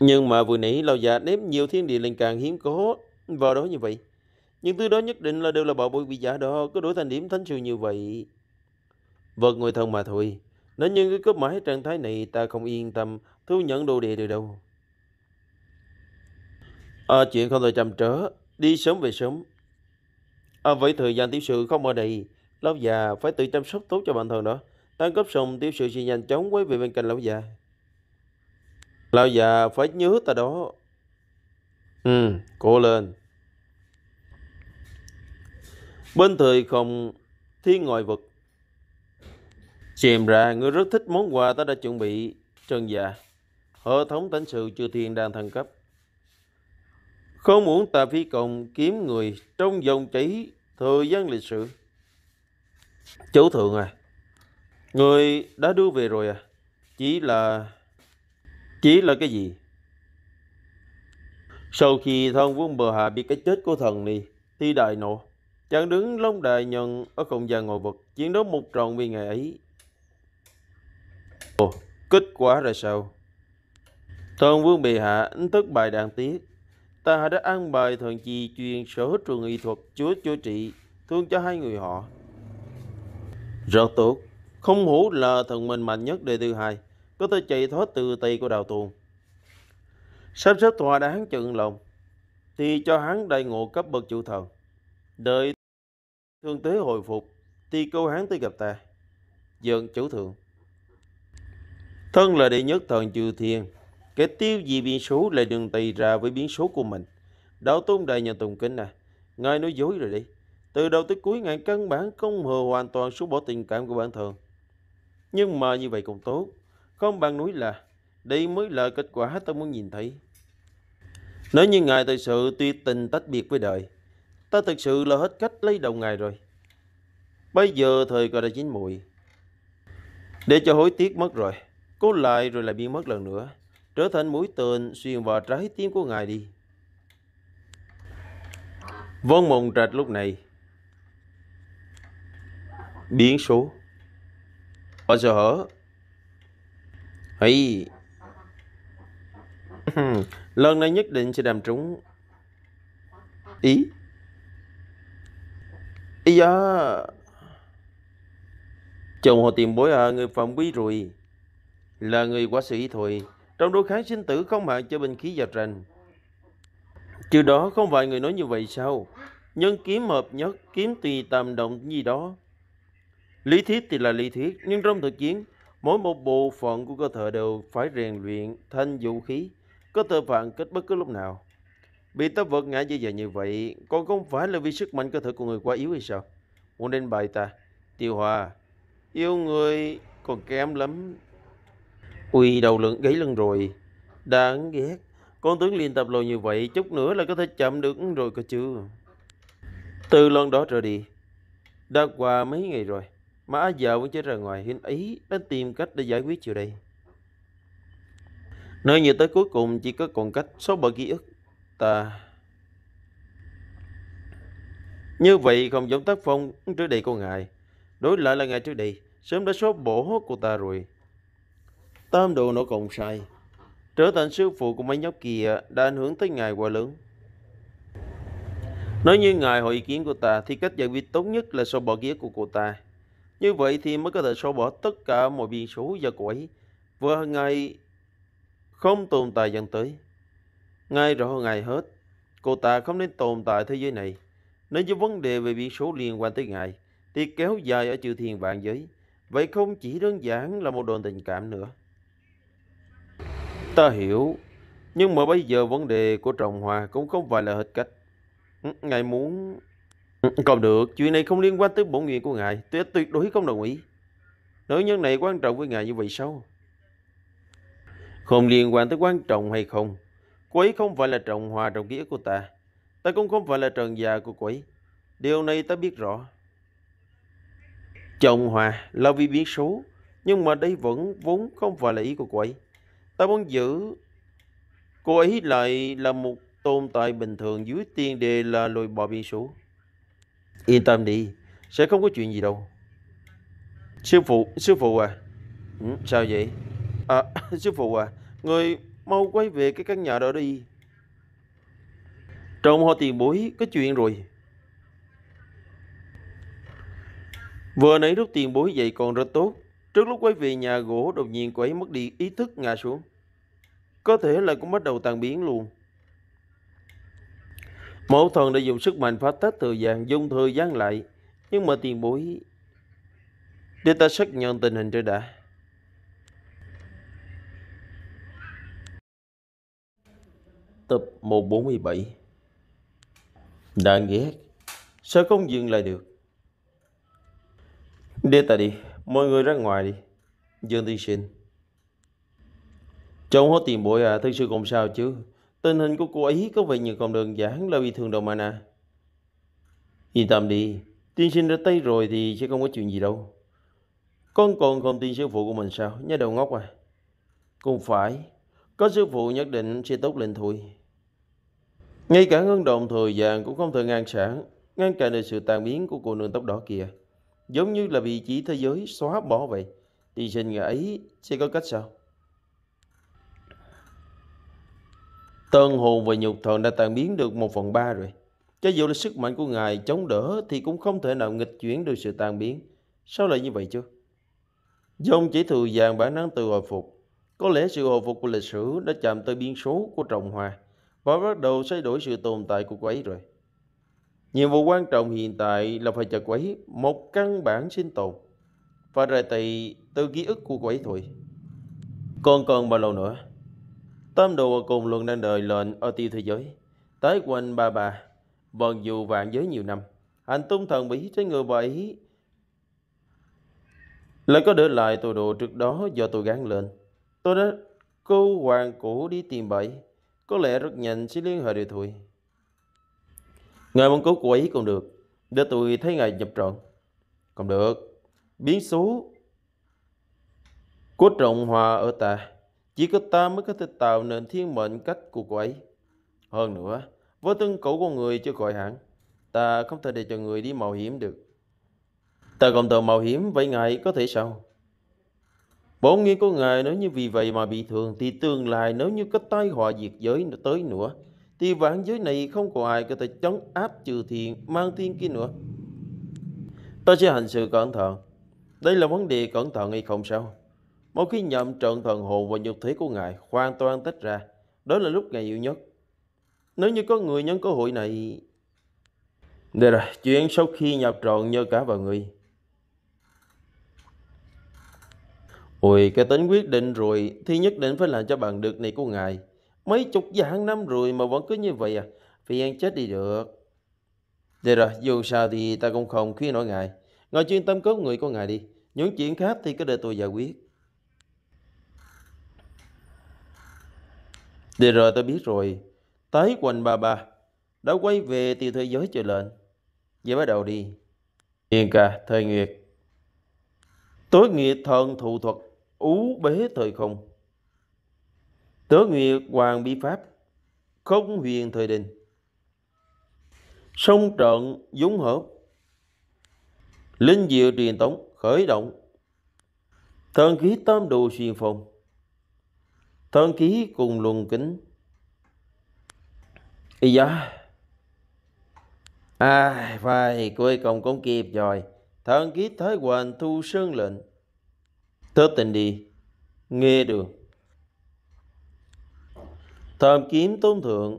Nhưng mà vừa nãy lão già ném nhiều thiên địa linh càng hiếm có vào đó như vậy nhưng thứ đó nhất định là đều là bảo bối bị giả đó, có đổi thành điểm thánh sư như vậy. Vật vâng, người thân mà thôi, nếu như cứ cấp mãi trạng thái này ta không yên tâm thu nhận đồ đệ được đâu. À, chuyện không thể chậm trở, đi sớm về sớm. À, vậy thời gian tiểu sự không ở đây, lão già phải tự chăm sóc tốt cho bản thân đó. tăng cấp xong tiểu sự sẽ nhanh chóng quay về bên cạnh lão già. Lão già phải nhớ ta đó. Ừ, cố lên. Bên thời không thiên ngoại vật. Xem ra người rất thích món quà ta đã chuẩn bị trần dạ. Hệ thống tánh sự chư thiên đang thăng cấp. Không muốn tà phi công kiếm người trong dòng chảy thời gian lịch sử. Chủ thượng à, người đã đưa về rồi à? Chỉ là... Chỉ là cái gì? Sau khi thân vương bờ hạ bị cái chết của thần này, thì đại nộ. Chàng đứng lông đại nhận ở không gian ngồi vật chiến đấu một trận vì ngày ấy. Ồ, kết quả ra sao? Thần vương bị hạ, thất bại đáng tiếc. Ta đã ăn bài thần chi truyền sở hết trường y thuật chúa chúa trị, thương cho hai người họ. Rất tốt, không hổ là thần mình mạnh nhất đề thứ hai, có thể chạy thoát từ tay của đào tuồng. Sắp xếp thỏa đáng chừng lòng, thì cho hắn đại ngộ cấp bậc chủ thần. đợi. Thương tế hồi phục, ti câu hán tới gặp ta. Dượng chủ thượng. Thân là đệ nhất thần chư thiên, kẻ tiêu gì biến số lại đường tì ra với biến số của mình. Đạo tôn đại nhân tùng kính à, ngài nói dối rồi đi. Từ đầu tới cuối ngài căn bản không hờ hoàn toàn số bỏ tình cảm của bản thân. Nhưng mà như vậy cũng tốt, không bằng núi là, đây mới là kết quả tôi muốn nhìn thấy. Nếu như ngài thật sự tuy tình tách biệt với đời, Ta thực sự là hết cách lấy đầu ngài rồi. Bây giờ thời gọi là chín muội. Để cho hối tiếc mất rồi. cố lại rồi lại biến mất lần nữa. Trở thành mũi tên xuyên vào trái tim của ngài đi. Vân mộng trạch lúc này. Biến số. Ở sở hở. Hay. [CLEARS THROAT] Lần này nhất định sẽ đàm trúng ý ý giá chồng họ tiền bối à người phạm quý rồi là người quá sĩ thôi trong đối kháng sinh tử không hạn cho binh khí và trành chứ đó không phải người nói như vậy sao nhân kiếm hợp nhất kiếm tùy tàm động gì đó lý thuyết thì là lý thuyết nhưng trong thực chiến mỗi một bộ phận của cơ thể đều phải rèn luyện thành vũ khí có thể phản kết bất cứ lúc nào Bị ta vật ngã dễ dàng như vậy, còn không phải là vì sức mạnh cơ thể của người quá yếu hay sao? Muốn đến bài ta, tiêu hòa, yêu người còn kém lắm. Ui đầu lượng gãy lưng rồi, đáng ghét. Con tướng liên tập lâu như vậy, chút nữa là có thể chậm được rồi cơ chứ. Từ lần đó trở đi, đã qua mấy ngày rồi, mà á giờ dạ vẫn chưa ra ngoài, hiện ý đã tìm cách để giải quyết chiều đây. Nơi như tới cuối cùng chỉ có còn cách số bờ ký ức ta như vậy không giống tác phong trước đây của ngài đối lại là ngài trước đây sớm đã xóa bỏ hốt của ta rồi tam đồ nó còn sai trở thành sư phụ của mấy nhóc kia đã ảnh hưởng tới ngài quá lớn nói như ngài hỏi ý kiến của ta thì cách giải quyết tốt nhất là xóa bỏ ghế của cô ta như vậy thì mới có thể xóa bỏ tất cả mọi biên số và cô vừa ngài không tồn tại dần tới ngay rõ ngày hết, cô ta không nên tồn tại thế giới này. Nếu như vấn đề về biển số liên quan tới ngài, thì kéo dài ở chư thiền vạn giới. Vậy không chỉ đơn giản là một đoạn tình cảm nữa. Ta hiểu, nhưng mà bây giờ vấn đề của Trọng Hòa cũng không phải là hết cách. Ừ, ngài muốn... Ừ, còn được, chuyện này không liên quan tới bổn nguyện của ngài, tôi tuyệt đối không đồng ý. Nữ nhân này quan trọng với ngài như vậy sao? Không liên quan tới quan trọng hay không, Cô không phải là trọng hòa trọng nghĩa của ta. Ta cũng không phải là trần già của quỷ. Điều này ta biết rõ. Trọng hòa là vì biến số. Nhưng mà đây vẫn vốn không phải là ý của quỷ. Ta muốn giữ cô ấy lại là một tồn tại bình thường dưới tiên đề là lùi bỏ biến số. Yên tâm đi, sẽ không có chuyện gì đâu. Sư phụ, sư phụ à. Ừ, sao vậy? À, [LAUGHS] sư phụ à, người mau quay về cái căn nhà đó đi. Trong họ tiền bối có chuyện rồi. Vừa nãy lúc tiền bối dậy còn rất tốt. Trước lúc quay về nhà gỗ đột nhiên cô ấy mất đi ý thức ngã xuống. Có thể là cũng bắt đầu tàn biến luôn. Mẫu thần đã dùng sức mạnh phá tách thời gian dung thời gian lại. Nhưng mà tiền bối... Để ta xác nhận tình hình rồi đã. Tập 147 Đáng ghét Sao không dừng lại được Đi ta đi Mọi người ra ngoài đi Dương Thi Sinh Trong hết tiền bội à Thật sự không sao chứ Tình hình của cô ấy có vẻ như còn đơn giản là bị thương đầu mà nè Yên tâm đi Tiên sinh đã tay rồi thì sẽ không có chuyện gì đâu Con còn không tin sư phụ của mình sao Nhớ đầu ngốc à Cũng phải Có sư phụ nhất định sẽ tốt lên thôi ngay cả ngân đồng thời vàng cũng không thể ngăn cản, ngăn cản được sự tàn biến của cô nương tóc đỏ kia. Giống như là vị trí thế giới xóa bỏ vậy. Thì sinh ngày ấy sẽ có cách sao? Tân hồn và nhục thần đã tàn biến được một phần ba rồi. Cho dù là sức mạnh của ngài chống đỡ thì cũng không thể nào nghịch chuyển được sự tàn biến. Sao lại như vậy chứ? Dòng chỉ thừa vàng bản năng tự hồi phục. Có lẽ sự hồi phục của lịch sử đã chạm tới biên số của trọng hòa và bắt đầu thay đổi sự tồn tại của cô ấy rồi. Nhiệm vụ quan trọng hiện tại là phải cho cô ấy một căn bản sinh tồn và rời tị từ ký ức của cô ấy thôi. Còn còn bao lâu nữa? Tam đồ cùng luôn đang đợi lệnh ở tiêu thế giới. Tới quanh ba bà, bần dù vạn giới nhiều năm. Hành tung thần bí trên người bà ấy lại có để lại tù đồ trước đó do tôi gắn lên. Tôi đã cô hoàng cũ đi tìm bậy có lẽ rất nhanh sẽ liên hệ được thôi. Ngài muốn cứu cô ấy còn được, để tôi thấy ngài nhập trận. Còn được, biến số của trọng hòa ở ta, chỉ có ta mới có thể tạo nên thiên mệnh cách của cô ấy. Hơn nữa, với thân cũ của người chưa khỏi hẳn, ta không thể để cho người đi mạo hiểm được. Ta còn tự mạo hiểm, vậy ngài có thể sao? Bổn nghĩa của Ngài nếu như vì vậy mà bị thương thì tương lai nếu như có tai họa diệt giới tới nữa thì vạn giới này không có ai có thể chống áp trừ thiện mang thiên kia nữa. Ta sẽ hành sự cẩn thận. Đây là vấn đề cẩn thận hay không sao? Một khi nhậm trận thần hồn và nhục thể của Ngài hoàn toàn tách ra, đó là lúc Ngài yêu nhất. Nếu như có người nhân cơ hội này... Đây rồi, chuyện sau khi nhập trọn nhờ cả vào người, Ôi cái tính quyết định rồi thì nhất định phải làm cho bằng được này của ngài. Mấy chục vạn năm rồi mà vẫn cứ như vậy à. Phiền chết đi được. Được dạ rồi, dù sao thì ta cũng không khuyên nổi ngài. Ngài chuyên tâm cứu người của ngài đi. Những chuyện khác thì cứ để tôi giải quyết. Được dạ rồi, tôi biết rồi. Tới quanh bà bà. Đã quay về từ thế giới trở lên. Vậy bắt đầu đi. Yên ca, thời nguyệt. Tối nghiệp thần thụ thuật ú bế thời không. Tớ nguyệt hoàng bi pháp, không huyền thời đình. Sông trận dũng hợp, linh diệu truyền tống khởi động. Thần khí tam đồ xuyên phong, thần khí cùng luồng kính. Ý da, ai à, vai cuối cùng cũng kịp rồi. Thần khí thái hoàng thu sơn lệnh. Thớt tình đi, nghe được. Thơm kiếm tôn thượng,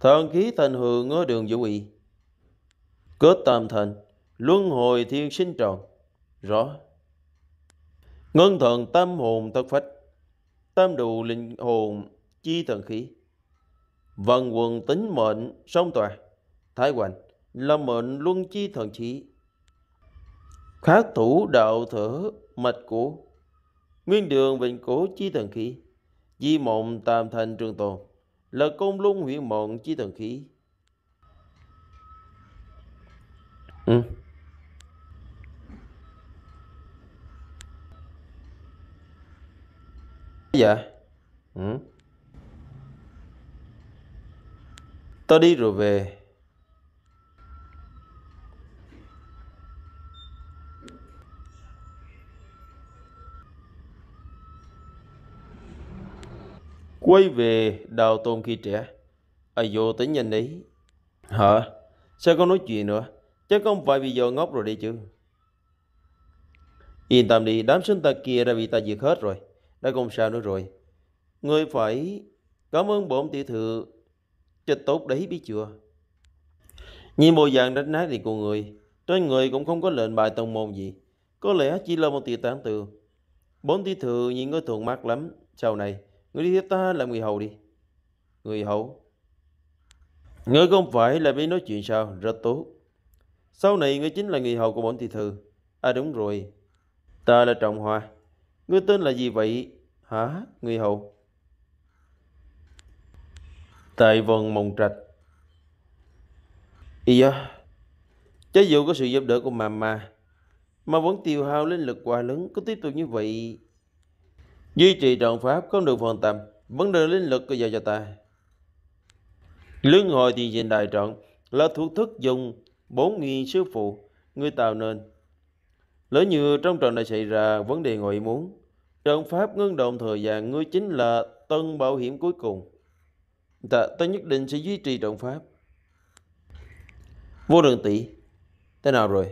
thơm khí thành hưởng ở đường vũ ủy. Kết tam thần luân hồi thiên sinh tròn, rõ. Ngân thần tâm hồn thất phách, tam đủ linh hồn chi thần khí. Văn quần tính mệnh song tòa, thái hoành, lâm mệnh luân chi thần trí Khát thủ đạo thở mạch cổ Nguyên đường vịnh cổ chi thần khí Di mộng tam thành trường tồn Là công lung huyện mộng chi thần khí Ừ. Dạ ừ. Tao đi rồi về Quay về đào tôn khi trẻ. À vô tính nhanh đi. Hả? Sao con nói chuyện nữa? Chắc không phải vì giờ ngốc rồi đi chứ. Yên tâm đi, đám sinh ta kia đã bị ta diệt hết rồi. Đã không sao nữa rồi. người phải cảm ơn bổn tiểu thư cho tốt đấy biết chưa? Nhìn bộ dạng đánh nát thì của người, trên người cũng không có lệnh bài tông môn gì. Có lẽ chỉ là một tia tán từ. Bốn tiểu thư nhìn ngươi thuận mắt lắm. Sau này, Người đi tiếp ta làm người hầu đi. Người hầu. Ngươi không phải là biết nói chuyện sao? Rất tốt. Sau này ngươi chính là người hầu của bọn thị thư. À đúng rồi. Ta là Trọng Hòa. Ngươi tên là gì vậy? Hả? Người hầu. Tại vần mộng trạch. Ý da. Cho dù có sự giúp đỡ của mama mà vẫn tiêu hao linh lực quá lớn, cứ tiếp tục như vậy Duy trì trọn pháp không được phân tâm, vấn đề linh lực có giao cho ta. Lương hồi thì diện đại trọn là thuộc thức dùng bốn nghi sư phụ, người tạo nên. Lỡ như trong trận này xảy ra vấn đề ngoại muốn, trận pháp ngưng động thời gian ngươi chính là tân bảo hiểm cuối cùng. Ta, ta nhất định sẽ duy trì trận pháp. Vô đường tỷ, thế nào rồi?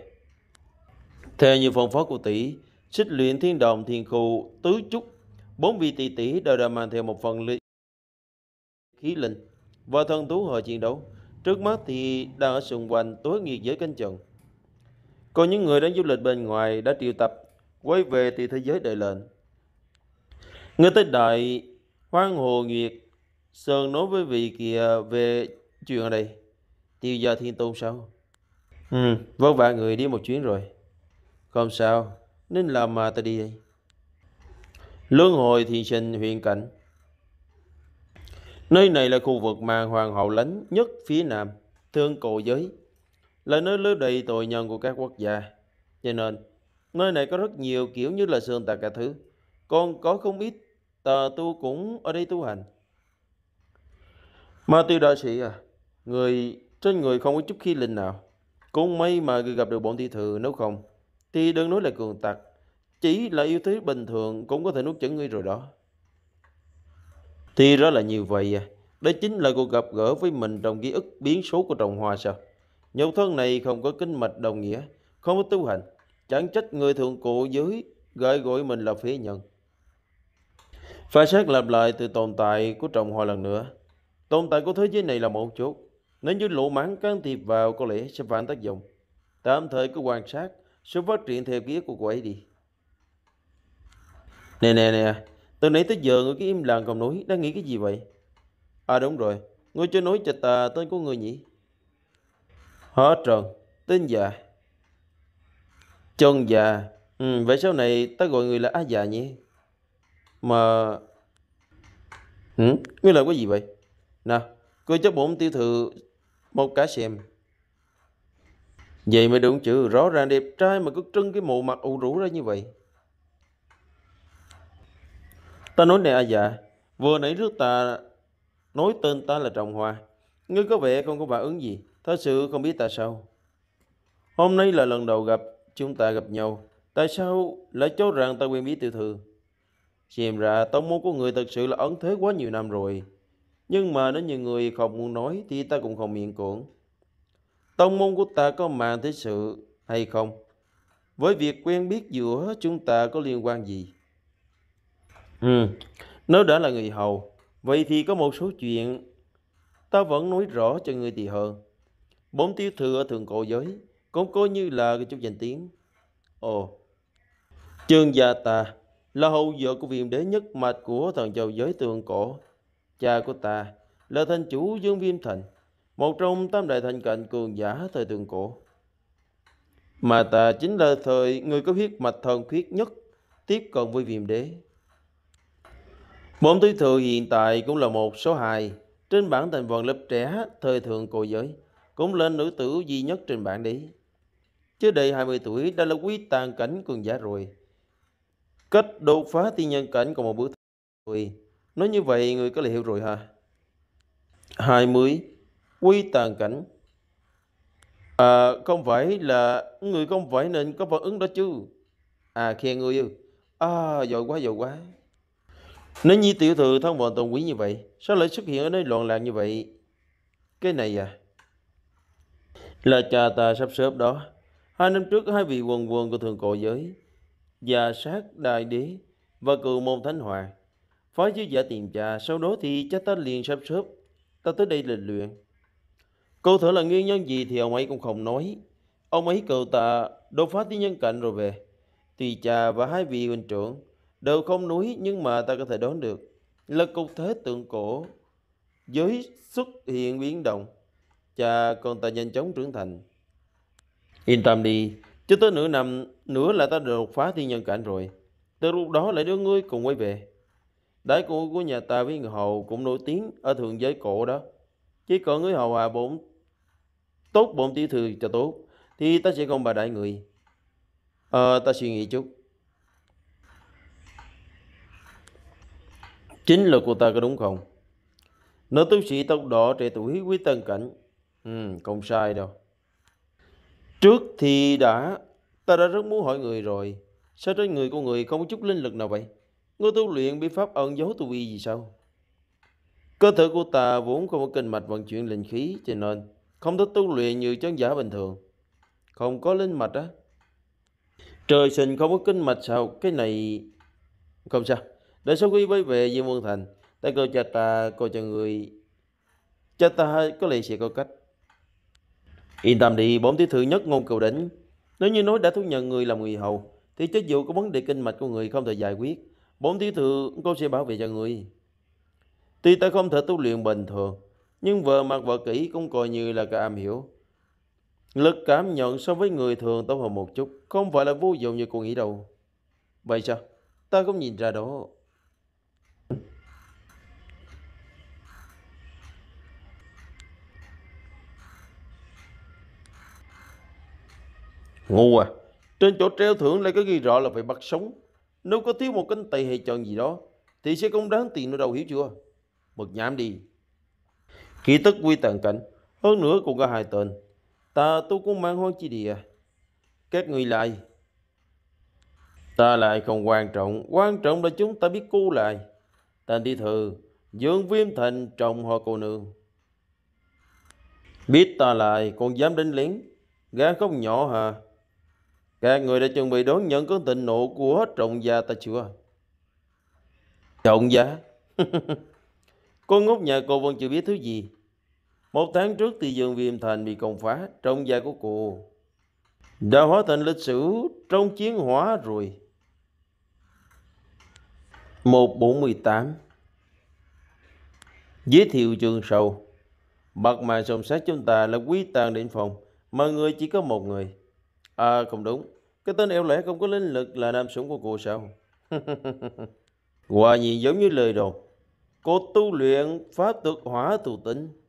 Theo như phong phó của tỷ, xích luyện thiên đồng thiên khu tứ trúc Bốn vị tỷ tỷ đều đã mang theo một phần li... khí linh và thân thú hồi chiến đấu. Trước mắt thì đang ở xung quanh tối nghiệt giới cánh trận. Còn những người đang du lịch bên ngoài đã triệu tập, quay về từ thế giới đợi lệnh. Người tới đại hoang hồ nguyệt, Sơn nói với vị kia về chuyện này. Tiêu gia thiên tôn sao? Ừ, vất vả người đi một chuyến rồi. Không sao, nên làm mà ta đi đây. Luân hồi thiên sinh huyền cảnh Nơi này là khu vực mà hoàng hậu lánh nhất phía nam, thương cổ giới, là nơi lưu đầy tội nhân của các quốc gia. Cho nên, nơi này có rất nhiều kiểu như là sương tạc cả thứ. Còn có không ít tà tu cũng ở đây tu hành. mà tiêu đại sĩ à, người trên người không có chút khí linh nào. Cũng may mà gặp được bọn thi thừa nếu không, thì đừng nói là cường tặc chỉ là yêu thế bình thường cũng có thể nuốt chửng ngươi rồi đó thì đó là như vậy à đây chính là cuộc gặp gỡ với mình trong ký ức biến số của trồng hoa sao nhục thân này không có kinh mạch đồng nghĩa không có tu hành chẳng trách người thượng cổ dưới gọi gọi mình là phế nhân phải xác lập lại từ tồn tại của trồng hoa lần nữa tồn tại của thế giới này là một chút, nếu như lỗ mãn can thiệp vào có lẽ sẽ phản tác dụng tạm thời cứ quan sát sự phát triển theo ký ức của cô ấy đi Nè nè nè, từ nãy tới giờ người cái im lặng còn nói, đang nghĩ cái gì vậy? À đúng rồi, người chưa nói cho ta tên của người nhỉ? Hết trần, tên già. Chân già, ừ, vậy sau này ta gọi người là A già nhỉ? Mà... Ừ, ngươi làm cái gì vậy? Nè, ngươi cho bổn tiêu thự một cá xem. Vậy mới đúng chữ, rõ ràng đẹp trai mà cứ trưng cái mồ mặt ủ rũ ra như vậy. Ta nói nè a à dạ, vừa nãy trước ta nói tên ta là Trọng Hoa. Ngươi có vẻ không có phản ứng gì, thật sự không biết tại sao. Hôm nay là lần đầu gặp, chúng ta gặp nhau. Tại sao lại cho rằng ta quen biết tiểu thư? Xem ra tông môn của người thật sự là ấn thế quá nhiều năm rồi. Nhưng mà nếu như người không muốn nói thì ta cũng không miệng cưỡng. Tông môn của ta có mạng thế sự hay không? Với việc quen biết giữa chúng ta có liên quan gì? Ừ. Nếu đã là người hầu, vậy thì có một số chuyện ta vẫn nói rõ cho người thì hơn. Bốn tiểu thư ở thượng cổ giới cũng coi như là cái chút danh tiếng. Ồ, Trương Gia Tà là hậu vợ của viêm đế nhất mạch của thần châu giới thượng cổ. Cha của ta là thành chủ Dương Viêm Thành, một trong tam đại thành cạnh cường giả thời thượng cổ. Mà ta chính là thời người có huyết mạch thần khuyết nhất tiếp cận với viêm đế. Môn tứ thừa hiện tại cũng là một số 2 Trên bảng thành phần lớp trẻ thời thượng cổ giới Cũng lên nữ tử duy nhất trên bảng đấy Chứ đầy 20 tuổi đã là quý tàn cảnh cường giả rồi Cách đột phá tiên nhân cảnh còn một bước thôi Nói như vậy người có lẽ hiểu rồi hả? 20 Quý tàn cảnh À không phải là người không phải nên có phản ứng đó chứ À khen người ư À giỏi quá giỏi quá nếu như tiểu thừa thân bọn tồn quý như vậy, sao lại xuất hiện ở nơi loạn lạc như vậy? Cái này à, là cha ta sắp xếp đó. Hai năm trước hai vị quần quần của thường cổ giới, già sát đại đế và cựu môn thánh hòa phó chứa giả tiền trà, sau đó thì cha ta liền sắp xếp, ta tới đây lịch luyện. Câu thở là nguyên nhân gì thì ông ấy cũng không nói. Ông ấy cầu ta đột phá tới nhân cảnh rồi về. Tùy trà và hai vị huynh trưởng đều không núi nhưng mà ta có thể đoán được là cục thế tượng cổ giới xuất hiện biến động cha con ta nhanh chóng trưởng thành yên tâm đi cho tới nửa năm nữa là ta đột phá thiên nhân cảnh rồi từ lúc đó lại đưa ngươi cùng quay về đại cụ của nhà ta với người hầu cũng nổi tiếng ở thượng giới cổ đó chỉ còn người hầu hòa bổn tốt bổn tiểu thư cho tốt thì ta sẽ không bà đại người ờ ta suy nghĩ chút chính là cô ta có đúng không nữ tu sĩ tốc độ trẻ tuổi quý tân cảnh ừ, không sai đâu trước thì đã ta đã rất muốn hỏi người rồi sao trên người của người không có chút linh lực nào vậy người tu luyện bị pháp ẩn giấu tu vi gì sao cơ thể của ta vốn không có kinh mạch vận chuyển linh khí cho nên không thể tu luyện như chân giả bình thường không có linh mạch á trời sinh không có kinh mạch sao cái này không sao để số quý vị về Diêm Quân Thành ta cầu cha ta cầu cho người cha ta có lì sẽ có cách yên tâm đi bốn tiểu thứ nhất ngôn cầu đỉnh nếu như nói đã thú nhận người làm người hầu thì chất dù có vấn đề kinh mạch của người không thể giải quyết bốn tiểu thư cô sẽ bảo vệ cho người tuy ta không thể tu luyện bình thường nhưng vợ mặc vợ kỹ cũng coi như là cả am hiểu lực cảm nhận so với người thường tốt hơn một chút không phải là vô dụng như cô nghĩ đâu vậy sao ta không nhìn ra đó Ngu à Trên chỗ treo thưởng lại có ghi rõ là phải bắt sống Nếu có thiếu một cánh tay hay chọn gì đó Thì sẽ không đáng tiền nữa đâu hiểu chưa Mực nhảm đi Kỹ tức quy tàn cảnh Hơn nữa cũng có hai tên Ta tu cũng mang hoang chi địa Các người lại Ta lại không quan trọng Quan trọng là chúng ta biết cô lại Tên đi thừ dưỡng viêm thành chồng hoa cô nương Biết ta lại còn dám đánh lén Gan không nhỏ hả các người đã chuẩn bị đón nhận cơn thịnh nộ của trọng gia ta chưa? Trọng gia? [LAUGHS] con ngốc nhà cô vẫn chưa biết thứ gì. Một tháng trước thì vườn viêm thành bị công phá, trọng gia của cô đã hóa thành lịch sử trong chiến hóa rồi. 148 Giới thiệu trường sầu Bạc mà sông sát chúng ta là quý tàng định phòng Mà người chỉ có một người À ờ, không đúng Cái tên eo lẽ không có linh lực là nam sủng của cô sao [LAUGHS] Quả nhiên giống như lời đồn Cô tu luyện pháp thuật hỏa tù tính